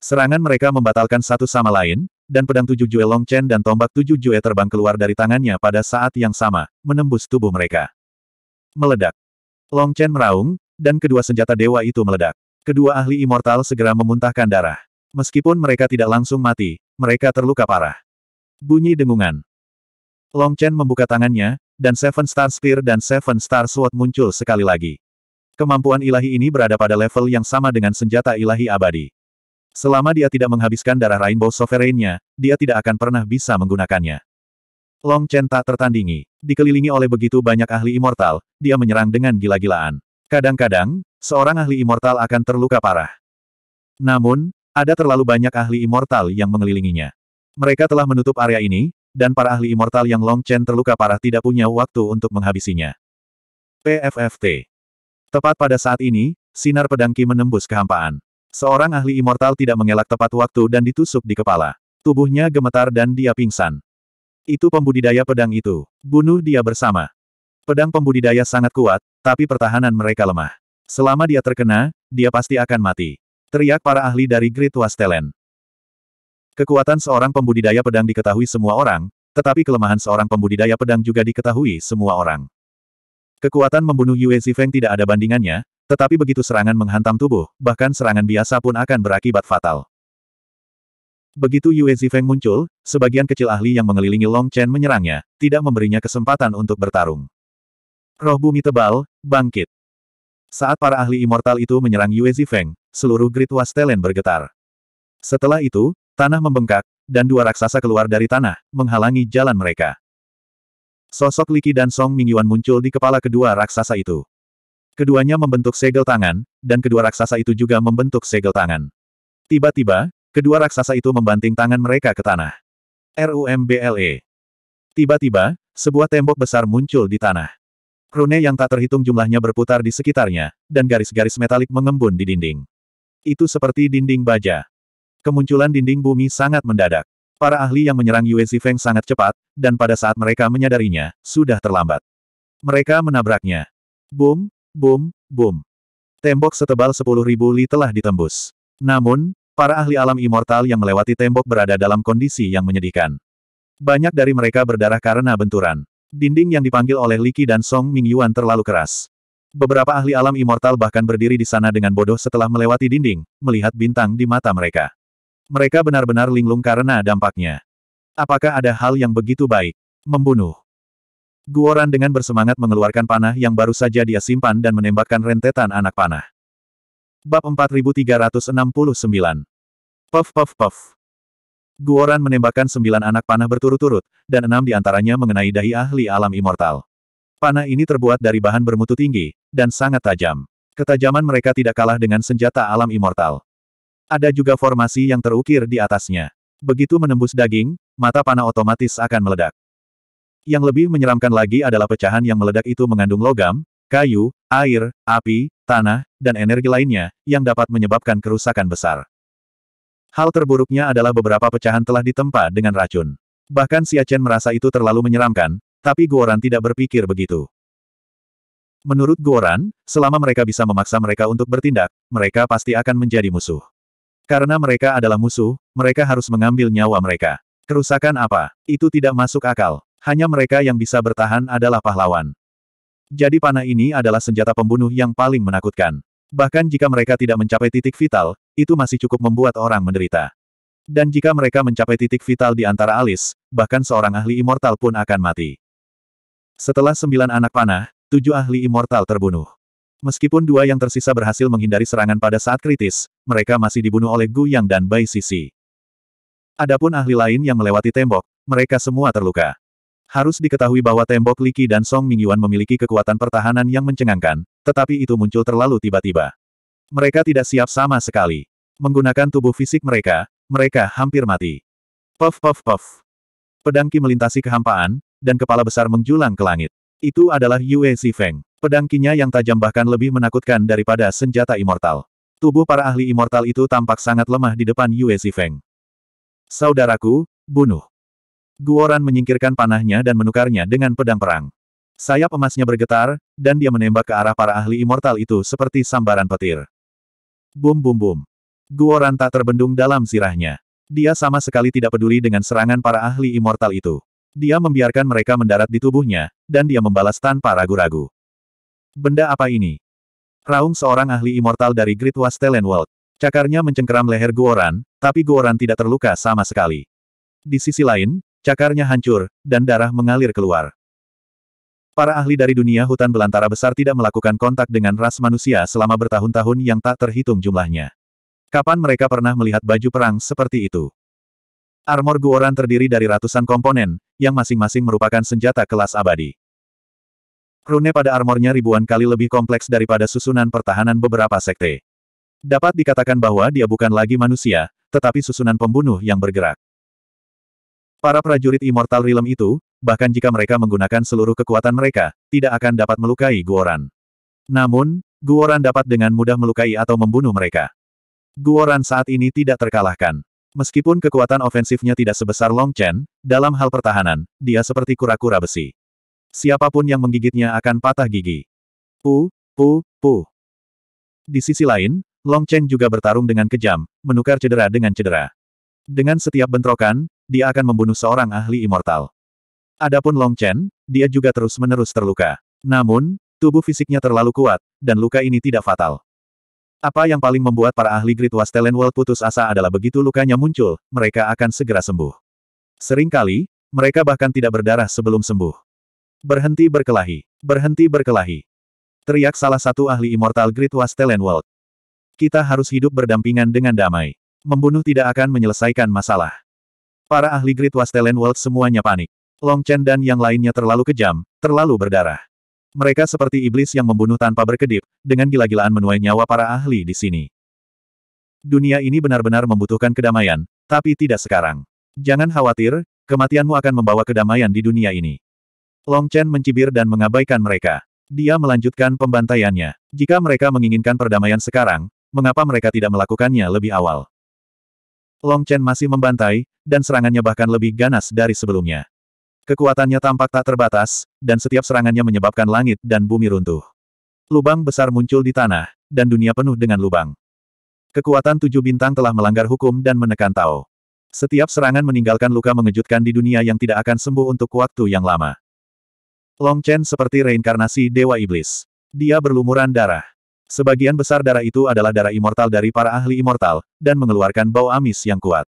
Serangan mereka membatalkan satu sama lain, dan pedang tujuh jue Long Chen dan tombak tujuh jue terbang keluar dari tangannya pada saat yang sama, menembus tubuh mereka. Meledak. Long Chen meraung, dan kedua senjata dewa itu meledak. Kedua ahli immortal segera memuntahkan darah. Meskipun mereka tidak langsung mati, mereka terluka parah. Bunyi dengungan. Long Chen membuka tangannya, dan Seven Star Spear dan Seven Star Sword muncul sekali lagi. Kemampuan ilahi ini berada pada level yang sama dengan senjata ilahi abadi. Selama dia tidak menghabiskan darah Rainbow Sovereignnya, dia tidak akan pernah bisa menggunakannya. Long Chen tak tertandingi. Dikelilingi oleh begitu banyak ahli immortal, dia menyerang dengan gila-gilaan. Kadang-kadang, seorang ahli immortal akan terluka parah. Namun, ada terlalu banyak ahli immortal yang mengelilinginya. Mereka telah menutup area ini, dan para ahli immortal yang Long Chen terluka parah tidak punya waktu untuk menghabisinya. PFFT Tepat pada saat ini, sinar pedang Ki menembus kehampaan. Seorang ahli immortal tidak mengelak tepat waktu dan ditusuk di kepala. Tubuhnya gemetar dan dia pingsan. Itu pembudidaya pedang itu. Bunuh dia bersama. Pedang pembudidaya sangat kuat, tapi pertahanan mereka lemah. Selama dia terkena, dia pasti akan mati. Teriak para ahli dari Great Wastelen. Kekuatan seorang pembudidaya pedang diketahui semua orang, tetapi kelemahan seorang pembudidaya pedang juga diketahui semua orang. Kekuatan membunuh Yue Zifeng tidak ada bandingannya, tetapi begitu serangan menghantam tubuh, bahkan serangan biasa pun akan berakibat fatal. Begitu Yue Zifeng muncul, sebagian kecil ahli yang mengelilingi Long Chen menyerangnya, tidak memberinya kesempatan untuk bertarung. Roh bumi tebal, bangkit. Saat para ahli immortal itu menyerang Yue Zifeng, seluruh Great Wastelen bergetar. Setelah itu, tanah membengkak, dan dua raksasa keluar dari tanah, menghalangi jalan mereka. Sosok Liki dan Song Mingyuan muncul di kepala kedua raksasa itu. Keduanya membentuk segel tangan, dan kedua raksasa itu juga membentuk segel tangan. Tiba-tiba, Kedua raksasa itu membanting tangan mereka ke tanah. RUMBLE. Tiba-tiba, sebuah tembok besar muncul di tanah. Rune yang tak terhitung jumlahnya berputar di sekitarnya, dan garis-garis metalik mengembun di dinding. Itu seperti dinding baja. Kemunculan dinding bumi sangat mendadak. Para ahli yang menyerang Yue Zifeng sangat cepat, dan pada saat mereka menyadarinya, sudah terlambat. Mereka menabraknya. Boom, boom, boom. Tembok setebal 10.000 li telah ditembus. Namun, Para ahli alam immortal yang melewati tembok berada dalam kondisi yang menyedihkan. Banyak dari mereka berdarah karena benturan. Dinding yang dipanggil oleh Liki dan Song Ming Yuan terlalu keras. Beberapa ahli alam immortal bahkan berdiri di sana dengan bodoh setelah melewati dinding, melihat bintang di mata mereka. Mereka benar-benar linglung karena dampaknya. Apakah ada hal yang begitu baik? Membunuh. Guoran dengan bersemangat mengeluarkan panah yang baru saja dia simpan dan menembakkan rentetan anak panah. Bab 4369. Puff puff puff. Guoran menembakkan sembilan anak panah berturut-turut, dan enam di antaranya mengenai dahi ahli alam immortal. Panah ini terbuat dari bahan bermutu tinggi, dan sangat tajam. Ketajaman mereka tidak kalah dengan senjata alam immortal. Ada juga formasi yang terukir di atasnya. Begitu menembus daging, mata panah otomatis akan meledak. Yang lebih menyeramkan lagi adalah pecahan yang meledak itu mengandung logam, kayu, air, api, tanah, dan energi lainnya, yang dapat menyebabkan kerusakan besar. Hal terburuknya adalah beberapa pecahan telah ditempa dengan racun. Bahkan Chen merasa itu terlalu menyeramkan, tapi Guoran tidak berpikir begitu. Menurut Guoran, selama mereka bisa memaksa mereka untuk bertindak, mereka pasti akan menjadi musuh. Karena mereka adalah musuh, mereka harus mengambil nyawa mereka. Kerusakan apa? Itu tidak masuk akal. Hanya mereka yang bisa bertahan adalah pahlawan. Jadi panah ini adalah senjata pembunuh yang paling menakutkan. Bahkan jika mereka tidak mencapai titik vital, itu masih cukup membuat orang menderita. Dan jika mereka mencapai titik vital di antara alis, bahkan seorang ahli immortal pun akan mati. Setelah sembilan anak panah, tujuh ahli immortal terbunuh. Meskipun dua yang tersisa berhasil menghindari serangan pada saat kritis, mereka masih dibunuh oleh Gu Yang dan Bai Sisi. Adapun ahli lain yang melewati tembok, mereka semua terluka. Harus diketahui bahwa tembok Liki dan Song Mingyuan memiliki kekuatan pertahanan yang mencengangkan, tetapi itu muncul terlalu tiba-tiba. Mereka tidak siap sama sekali. Menggunakan tubuh fisik mereka, mereka hampir mati. Puff puff puff. Pedangki melintasi kehampaan, dan kepala besar menjulang ke langit. Itu adalah Yue Zifeng. Pedang yang tajam bahkan lebih menakutkan daripada senjata immortal. Tubuh para ahli immortal itu tampak sangat lemah di depan Yue Zifeng. Saudaraku, bunuh. Guoran menyingkirkan panahnya dan menukarnya dengan pedang perang. Sayap emasnya bergetar, dan dia menembak ke arah para ahli immortal itu seperti sambaran petir. Bum bum bum. Guoran tak terbendung dalam sirahnya. Dia sama sekali tidak peduli dengan serangan para ahli immortal itu. Dia membiarkan mereka mendarat di tubuhnya, dan dia membalas tanpa ragu-ragu. Benda apa ini? Raung seorang ahli immortal dari Great Wastelen World. Cakarnya mencengkeram leher Guoran, tapi Guoran tidak terluka sama sekali. Di sisi lain, Cakarnya hancur, dan darah mengalir keluar. Para ahli dari dunia hutan belantara besar tidak melakukan kontak dengan ras manusia selama bertahun-tahun yang tak terhitung jumlahnya. Kapan mereka pernah melihat baju perang seperti itu? Armor Guoran terdiri dari ratusan komponen, yang masing-masing merupakan senjata kelas abadi. Rune pada armornya ribuan kali lebih kompleks daripada susunan pertahanan beberapa sekte. Dapat dikatakan bahwa dia bukan lagi manusia, tetapi susunan pembunuh yang bergerak. Para prajurit Immortal Realm itu, bahkan jika mereka menggunakan seluruh kekuatan mereka, tidak akan dapat melukai Guoran. Namun, Guoran dapat dengan mudah melukai atau membunuh mereka. Guoran saat ini tidak terkalahkan. Meskipun kekuatan ofensifnya tidak sebesar Long Chen, dalam hal pertahanan, dia seperti kura-kura besi. Siapapun yang menggigitnya akan patah gigi. Pu, pu, pu. Di sisi lain, Long Chen juga bertarung dengan kejam, menukar cedera dengan cedera. Dengan setiap bentrokan, dia akan membunuh seorang ahli immortal. Adapun Long Chen, dia juga terus-menerus terluka. Namun, tubuh fisiknya terlalu kuat, dan luka ini tidak fatal. Apa yang paling membuat para ahli Great Wastelen World putus asa adalah begitu lukanya muncul, mereka akan segera sembuh. Seringkali, mereka bahkan tidak berdarah sebelum sembuh. Berhenti berkelahi. Berhenti berkelahi. Teriak salah satu ahli immortal Great Wastelen World. Kita harus hidup berdampingan dengan damai. Membunuh tidak akan menyelesaikan masalah. Para ahli Great Wastelen World semuanya panik. Long Chen dan yang lainnya terlalu kejam, terlalu berdarah. Mereka seperti iblis yang membunuh tanpa berkedip, dengan gila-gilaan menuai nyawa para ahli di sini. Dunia ini benar-benar membutuhkan kedamaian, tapi tidak sekarang. Jangan khawatir, kematianmu akan membawa kedamaian di dunia ini. Long Chen mencibir dan mengabaikan mereka. Dia melanjutkan pembantaiannya. Jika mereka menginginkan perdamaian sekarang, mengapa mereka tidak melakukannya lebih awal? Long Chen masih membantai, dan serangannya bahkan lebih ganas dari sebelumnya. Kekuatannya tampak tak terbatas, dan setiap serangannya menyebabkan langit dan bumi runtuh. Lubang besar muncul di tanah, dan dunia penuh dengan lubang. Kekuatan tujuh bintang telah melanggar hukum dan menekan Tao. Setiap serangan meninggalkan luka mengejutkan di dunia yang tidak akan sembuh untuk waktu yang lama. Long Chen seperti reinkarnasi Dewa Iblis. Dia berlumuran darah. Sebagian besar darah itu adalah darah immortal dari para ahli immortal, dan mengeluarkan bau amis yang kuat.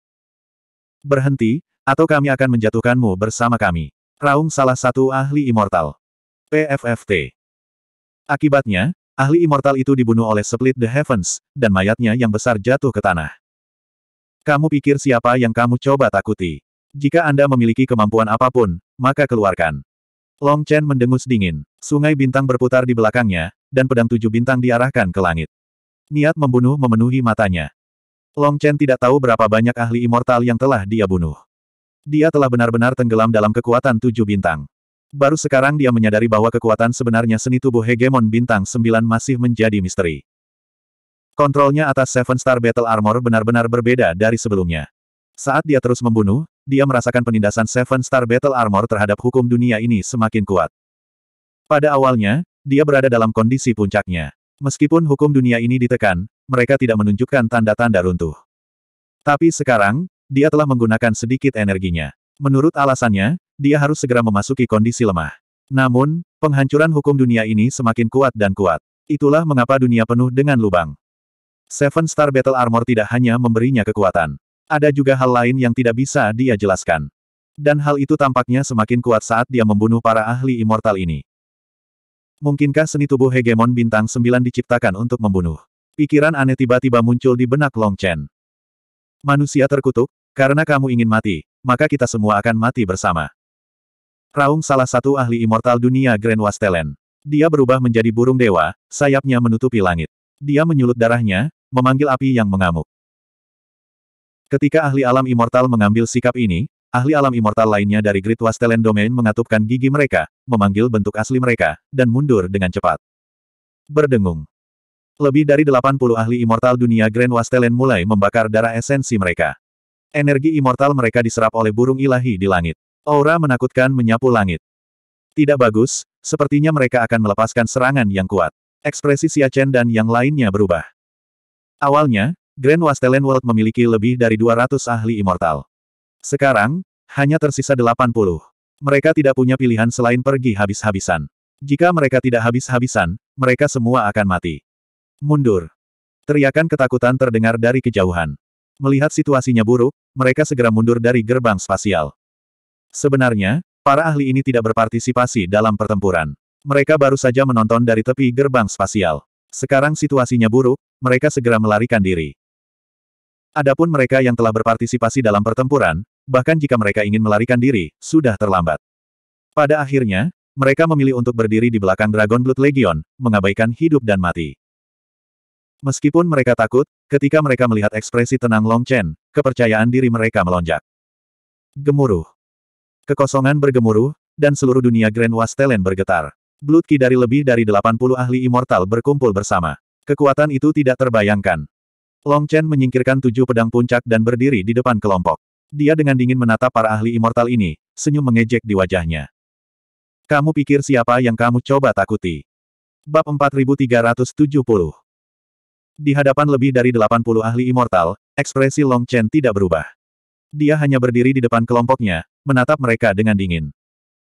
Berhenti, atau kami akan menjatuhkanmu bersama kami. Raung salah satu ahli immortal. PFFT. Akibatnya, ahli immortal itu dibunuh oleh Split the Heavens, dan mayatnya yang besar jatuh ke tanah. Kamu pikir siapa yang kamu coba takuti? Jika Anda memiliki kemampuan apapun, maka keluarkan. Long Chen mendengus dingin. Sungai bintang berputar di belakangnya, dan pedang tujuh bintang diarahkan ke langit. Niat membunuh memenuhi matanya. Long Chen tidak tahu berapa banyak ahli immortal yang telah dia bunuh. Dia telah benar-benar tenggelam dalam kekuatan tujuh bintang. Baru sekarang dia menyadari bahwa kekuatan sebenarnya seni tubuh hegemon bintang sembilan masih menjadi misteri. Kontrolnya atas Seven Star Battle Armor benar-benar berbeda dari sebelumnya. Saat dia terus membunuh, dia merasakan penindasan Seven Star Battle Armor terhadap hukum dunia ini semakin kuat. Pada awalnya, dia berada dalam kondisi puncaknya. Meskipun hukum dunia ini ditekan, mereka tidak menunjukkan tanda-tanda runtuh. Tapi sekarang, dia telah menggunakan sedikit energinya. Menurut alasannya, dia harus segera memasuki kondisi lemah. Namun, penghancuran hukum dunia ini semakin kuat dan kuat. Itulah mengapa dunia penuh dengan lubang. Seven Star Battle Armor tidak hanya memberinya kekuatan. Ada juga hal lain yang tidak bisa dia jelaskan. Dan hal itu tampaknya semakin kuat saat dia membunuh para ahli immortal ini. Mungkinkah seni tubuh hegemon bintang 9 diciptakan untuk membunuh? Pikiran aneh tiba-tiba muncul di benak Long Chen. Manusia terkutuk, karena kamu ingin mati, maka kita semua akan mati bersama. Raung salah satu ahli immortal dunia Grand Wastelen. Dia berubah menjadi burung dewa, sayapnya menutupi langit. Dia menyulut darahnya, memanggil api yang mengamuk. Ketika ahli alam immortal mengambil sikap ini, ahli alam immortal lainnya dari Great Wastelen Domain mengatupkan gigi mereka, memanggil bentuk asli mereka, dan mundur dengan cepat. Berdengung. Lebih dari 80 ahli immortal dunia Grand Wastelen mulai membakar darah esensi mereka. Energi immortal mereka diserap oleh burung ilahi di langit. Aura menakutkan menyapu langit. Tidak bagus, sepertinya mereka akan melepaskan serangan yang kuat. Ekspresi Xia Chen dan yang lainnya berubah. Awalnya, Grand Wastelen World memiliki lebih dari 200 ahli immortal. Sekarang, hanya tersisa 80. Mereka tidak punya pilihan selain pergi habis-habisan. Jika mereka tidak habis-habisan, mereka semua akan mati. Mundur. Teriakan ketakutan terdengar dari kejauhan. Melihat situasinya buruk, mereka segera mundur dari gerbang spasial. Sebenarnya, para ahli ini tidak berpartisipasi dalam pertempuran. Mereka baru saja menonton dari tepi gerbang spasial. Sekarang situasinya buruk, mereka segera melarikan diri. Adapun mereka yang telah berpartisipasi dalam pertempuran, bahkan jika mereka ingin melarikan diri, sudah terlambat. Pada akhirnya, mereka memilih untuk berdiri di belakang Dragon Blood Legion, mengabaikan hidup dan mati. Meskipun mereka takut, ketika mereka melihat ekspresi tenang Long Chen, kepercayaan diri mereka melonjak. Gemuruh. Kekosongan bergemuruh, dan seluruh dunia Grand Wastelen bergetar. Blood Ki dari lebih dari 80 ahli immortal berkumpul bersama. Kekuatan itu tidak terbayangkan. Long Chen menyingkirkan tujuh pedang puncak dan berdiri di depan kelompok. Dia dengan dingin menatap para ahli immortal ini, senyum mengejek di wajahnya. Kamu pikir siapa yang kamu coba takuti? Bab 4370 di hadapan lebih dari 80 ahli immortal, ekspresi Long Chen tidak berubah. Dia hanya berdiri di depan kelompoknya, menatap mereka dengan dingin.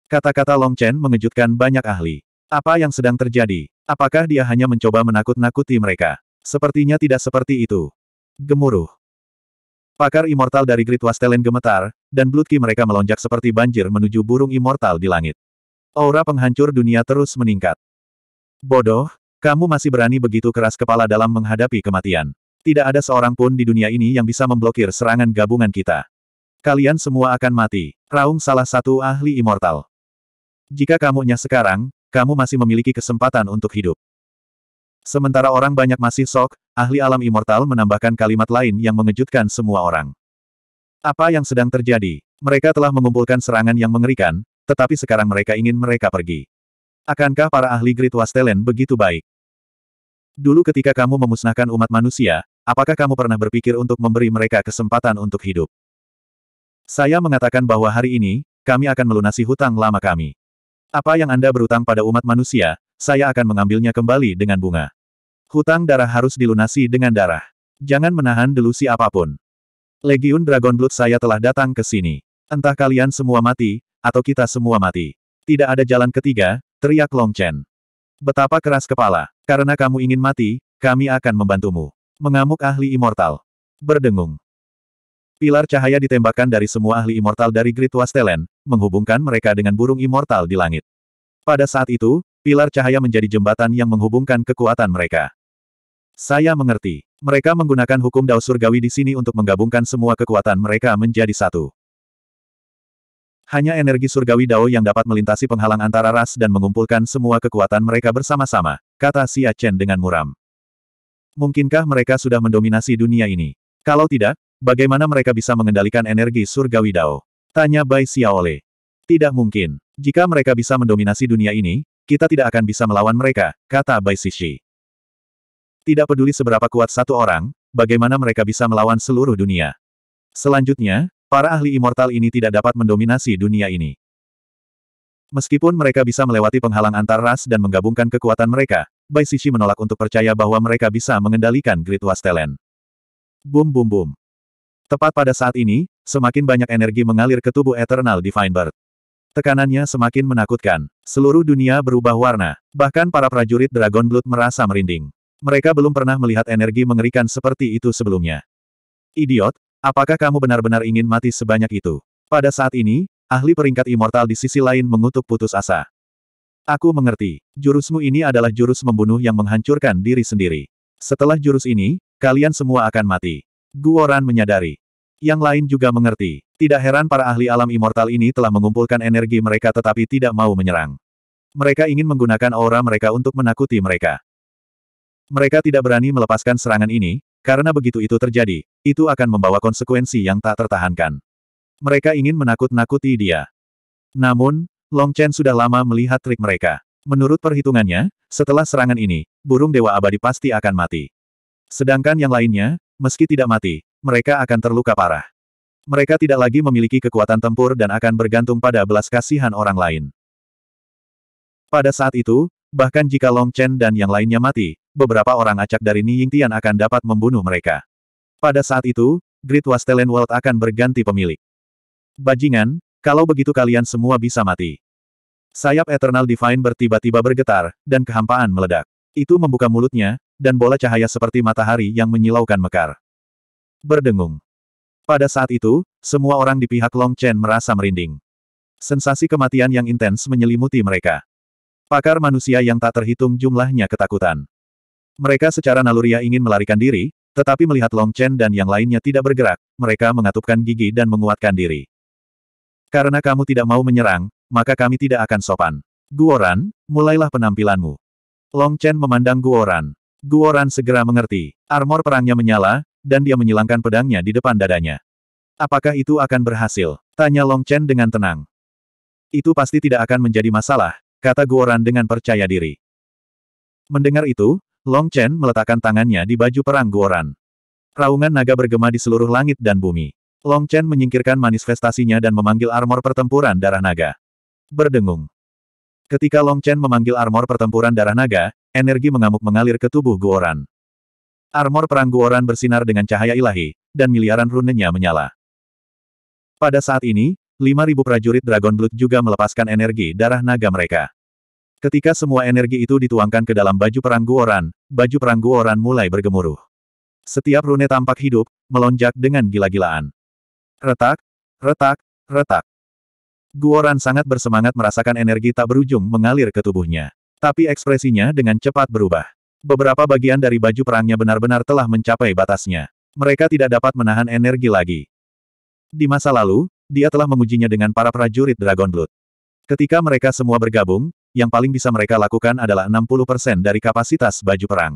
Kata-kata Long Chen mengejutkan banyak ahli. Apa yang sedang terjadi? Apakah dia hanya mencoba menakut-nakuti mereka? Sepertinya tidak seperti itu. Gemuruh. Pakar immortal dari Great Wastelen gemetar, dan blutki mereka melonjak seperti banjir menuju burung immortal di langit. Aura penghancur dunia terus meningkat. Bodoh, kamu masih berani begitu keras kepala dalam menghadapi kematian. Tidak ada seorang pun di dunia ini yang bisa memblokir serangan gabungan kita. Kalian semua akan mati. Raung salah satu ahli immortal. Jika kamunya sekarang, kamu masih memiliki kesempatan untuk hidup. Sementara orang banyak masih sok, ahli alam immortal menambahkan kalimat lain yang mengejutkan semua orang. Apa yang sedang terjadi? Mereka telah mengumpulkan serangan yang mengerikan, tetapi sekarang mereka ingin mereka pergi. Akankah para ahli Great Wastelen begitu baik? Dulu ketika kamu memusnahkan umat manusia, apakah kamu pernah berpikir untuk memberi mereka kesempatan untuk hidup? Saya mengatakan bahwa hari ini, kami akan melunasi hutang lama kami. Apa yang Anda berutang pada umat manusia, saya akan mengambilnya kembali dengan bunga. Hutang darah harus dilunasi dengan darah. Jangan menahan delusi apapun. Legiun Dragon Blood saya telah datang ke sini. Entah kalian semua mati, atau kita semua mati. Tidak ada jalan ketiga, teriak Long Chen. Betapa keras kepala. Karena kamu ingin mati, kami akan membantumu. Mengamuk ahli immortal. Berdengung. Pilar cahaya ditembakkan dari semua ahli immortal dari Great Wastelen, menghubungkan mereka dengan burung immortal di langit. Pada saat itu, pilar cahaya menjadi jembatan yang menghubungkan kekuatan mereka. Saya mengerti. Mereka menggunakan hukum Dao Surgawi di sini untuk menggabungkan semua kekuatan mereka menjadi satu. Hanya energi surgawi Dao yang dapat melintasi penghalang antara ras dan mengumpulkan semua kekuatan mereka bersama-sama, kata Xia Chen dengan muram. Mungkinkah mereka sudah mendominasi dunia ini? Kalau tidak, bagaimana mereka bisa mengendalikan energi surgawi Dao? Tanya Bai Xiaole. Tidak mungkin. Jika mereka bisa mendominasi dunia ini, kita tidak akan bisa melawan mereka, kata Bai Sishi. Tidak peduli seberapa kuat satu orang, bagaimana mereka bisa melawan seluruh dunia. Selanjutnya, Para ahli immortal ini tidak dapat mendominasi dunia ini. Meskipun mereka bisa melewati penghalang antar ras dan menggabungkan kekuatan mereka, Bai Sishi menolak untuk percaya bahwa mereka bisa mengendalikan Great Wastelen. Bum bum bum. Tepat pada saat ini, semakin banyak energi mengalir ke tubuh Eternal Divine Bird. Tekanannya semakin menakutkan. Seluruh dunia berubah warna. Bahkan para prajurit Dragon Blood merasa merinding. Mereka belum pernah melihat energi mengerikan seperti itu sebelumnya. Idiot, Apakah kamu benar-benar ingin mati sebanyak itu? Pada saat ini, ahli peringkat immortal di sisi lain mengutuk putus asa. Aku mengerti, jurusmu ini adalah jurus membunuh yang menghancurkan diri sendiri. Setelah jurus ini, kalian semua akan mati. Guoran menyadari. Yang lain juga mengerti. Tidak heran para ahli alam immortal ini telah mengumpulkan energi mereka tetapi tidak mau menyerang. Mereka ingin menggunakan aura mereka untuk menakuti mereka. Mereka tidak berani melepaskan serangan ini, karena begitu itu terjadi, itu akan membawa konsekuensi yang tak tertahankan. Mereka ingin menakut-nakuti dia. Namun, Long Chen sudah lama melihat trik mereka. Menurut perhitungannya, setelah serangan ini, burung Dewa Abadi pasti akan mati. Sedangkan yang lainnya, meski tidak mati, mereka akan terluka parah. Mereka tidak lagi memiliki kekuatan tempur dan akan bergantung pada belas kasihan orang lain. Pada saat itu, bahkan jika Long Chen dan yang lainnya mati, beberapa orang acak dari Tian akan dapat membunuh mereka. Pada saat itu, Great Wastelen World akan berganti pemilik. Bajingan, kalau begitu kalian semua bisa mati. Sayap Eternal Divine bertiba-tiba bergetar, dan kehampaan meledak. Itu membuka mulutnya, dan bola cahaya seperti matahari yang menyilaukan mekar. Berdengung. Pada saat itu, semua orang di pihak Long Chen merasa merinding. Sensasi kematian yang intens menyelimuti mereka. Pakar manusia yang tak terhitung jumlahnya ketakutan. Mereka secara naluriah ingin melarikan diri, tetapi melihat Long Chen dan yang lainnya tidak bergerak, mereka mengatupkan gigi dan menguatkan diri. Karena kamu tidak mau menyerang, maka kami tidak akan sopan. Guoran, mulailah penampilanmu. Long Chen memandang Guoran. Guoran segera mengerti. Armor perangnya menyala, dan dia menyilangkan pedangnya di depan dadanya. Apakah itu akan berhasil? Tanya Long Chen dengan tenang. Itu pasti tidak akan menjadi masalah, kata Guoran dengan percaya diri. Mendengar itu, Long Chen meletakkan tangannya di baju perang Guoran. Raungan naga bergema di seluruh langit dan bumi. Long Chen menyingkirkan manifestasinya dan memanggil armor pertempuran darah naga. Berdengung. Ketika Long Chen memanggil armor pertempuran darah naga, energi mengamuk mengalir ke tubuh Guoran. Armor perang Guoran bersinar dengan cahaya ilahi, dan miliaran runenya menyala. Pada saat ini, 5.000 prajurit Dragon Blood juga melepaskan energi darah naga mereka. Ketika semua energi itu dituangkan ke dalam baju perang Guoran, baju perang Guoran mulai bergemuruh. Setiap rune tampak hidup, melonjak dengan gila-gilaan. Retak, retak, retak. Guoran sangat bersemangat merasakan energi tak berujung mengalir ke tubuhnya. Tapi ekspresinya dengan cepat berubah. Beberapa bagian dari baju perangnya benar-benar telah mencapai batasnya. Mereka tidak dapat menahan energi lagi. Di masa lalu, dia telah mengujinya dengan para prajurit Dragon Blood. Ketika mereka semua bergabung, yang paling bisa mereka lakukan adalah 60% dari kapasitas baju perang.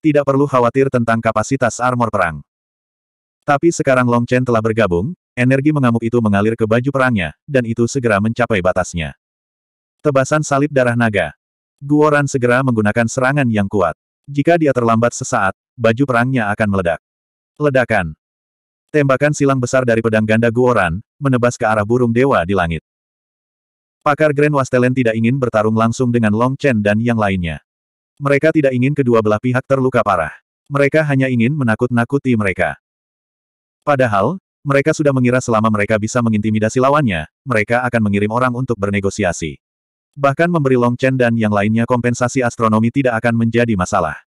Tidak perlu khawatir tentang kapasitas armor perang. Tapi sekarang Long Chen telah bergabung, energi mengamuk itu mengalir ke baju perangnya, dan itu segera mencapai batasnya. Tebasan salib darah naga. Guoran segera menggunakan serangan yang kuat. Jika dia terlambat sesaat, baju perangnya akan meledak. Ledakan. Tembakan silang besar dari pedang ganda Guoran, menebas ke arah burung dewa di langit. Pakar Grand Wastelen tidak ingin bertarung langsung dengan Long Chen dan yang lainnya. Mereka tidak ingin kedua belah pihak terluka parah. Mereka hanya ingin menakut-nakuti mereka. Padahal, mereka sudah mengira selama mereka bisa mengintimidasi lawannya, mereka akan mengirim orang untuk bernegosiasi. Bahkan memberi Long Chen dan yang lainnya kompensasi astronomi tidak akan menjadi masalah.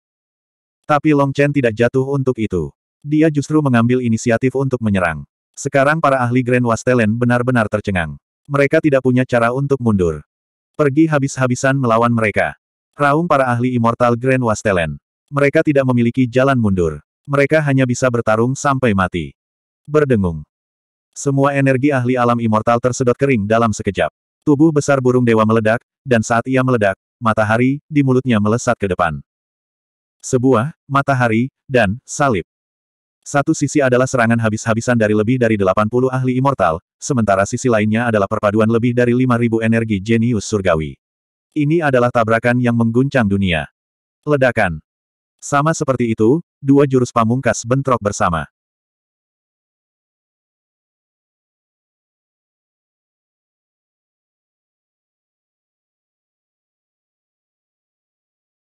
Tapi Long Chen tidak jatuh untuk itu. Dia justru mengambil inisiatif untuk menyerang. Sekarang para ahli Grand Wastelen benar-benar tercengang. Mereka tidak punya cara untuk mundur. Pergi habis-habisan melawan mereka. Raung para ahli Immortal Grand Wastelen. Mereka tidak memiliki jalan mundur. Mereka hanya bisa bertarung sampai mati. Berdengung. Semua energi ahli alam immortal tersedot kering dalam sekejap. Tubuh besar burung dewa meledak, dan saat ia meledak, matahari di mulutnya melesat ke depan. Sebuah matahari dan salib. Satu sisi adalah serangan habis-habisan dari lebih dari 80 ahli immortal, sementara sisi lainnya adalah perpaduan lebih dari 5.000 energi jenius surgawi. Ini adalah tabrakan yang mengguncang dunia. Ledakan. Sama seperti itu, dua jurus pamungkas bentrok bersama.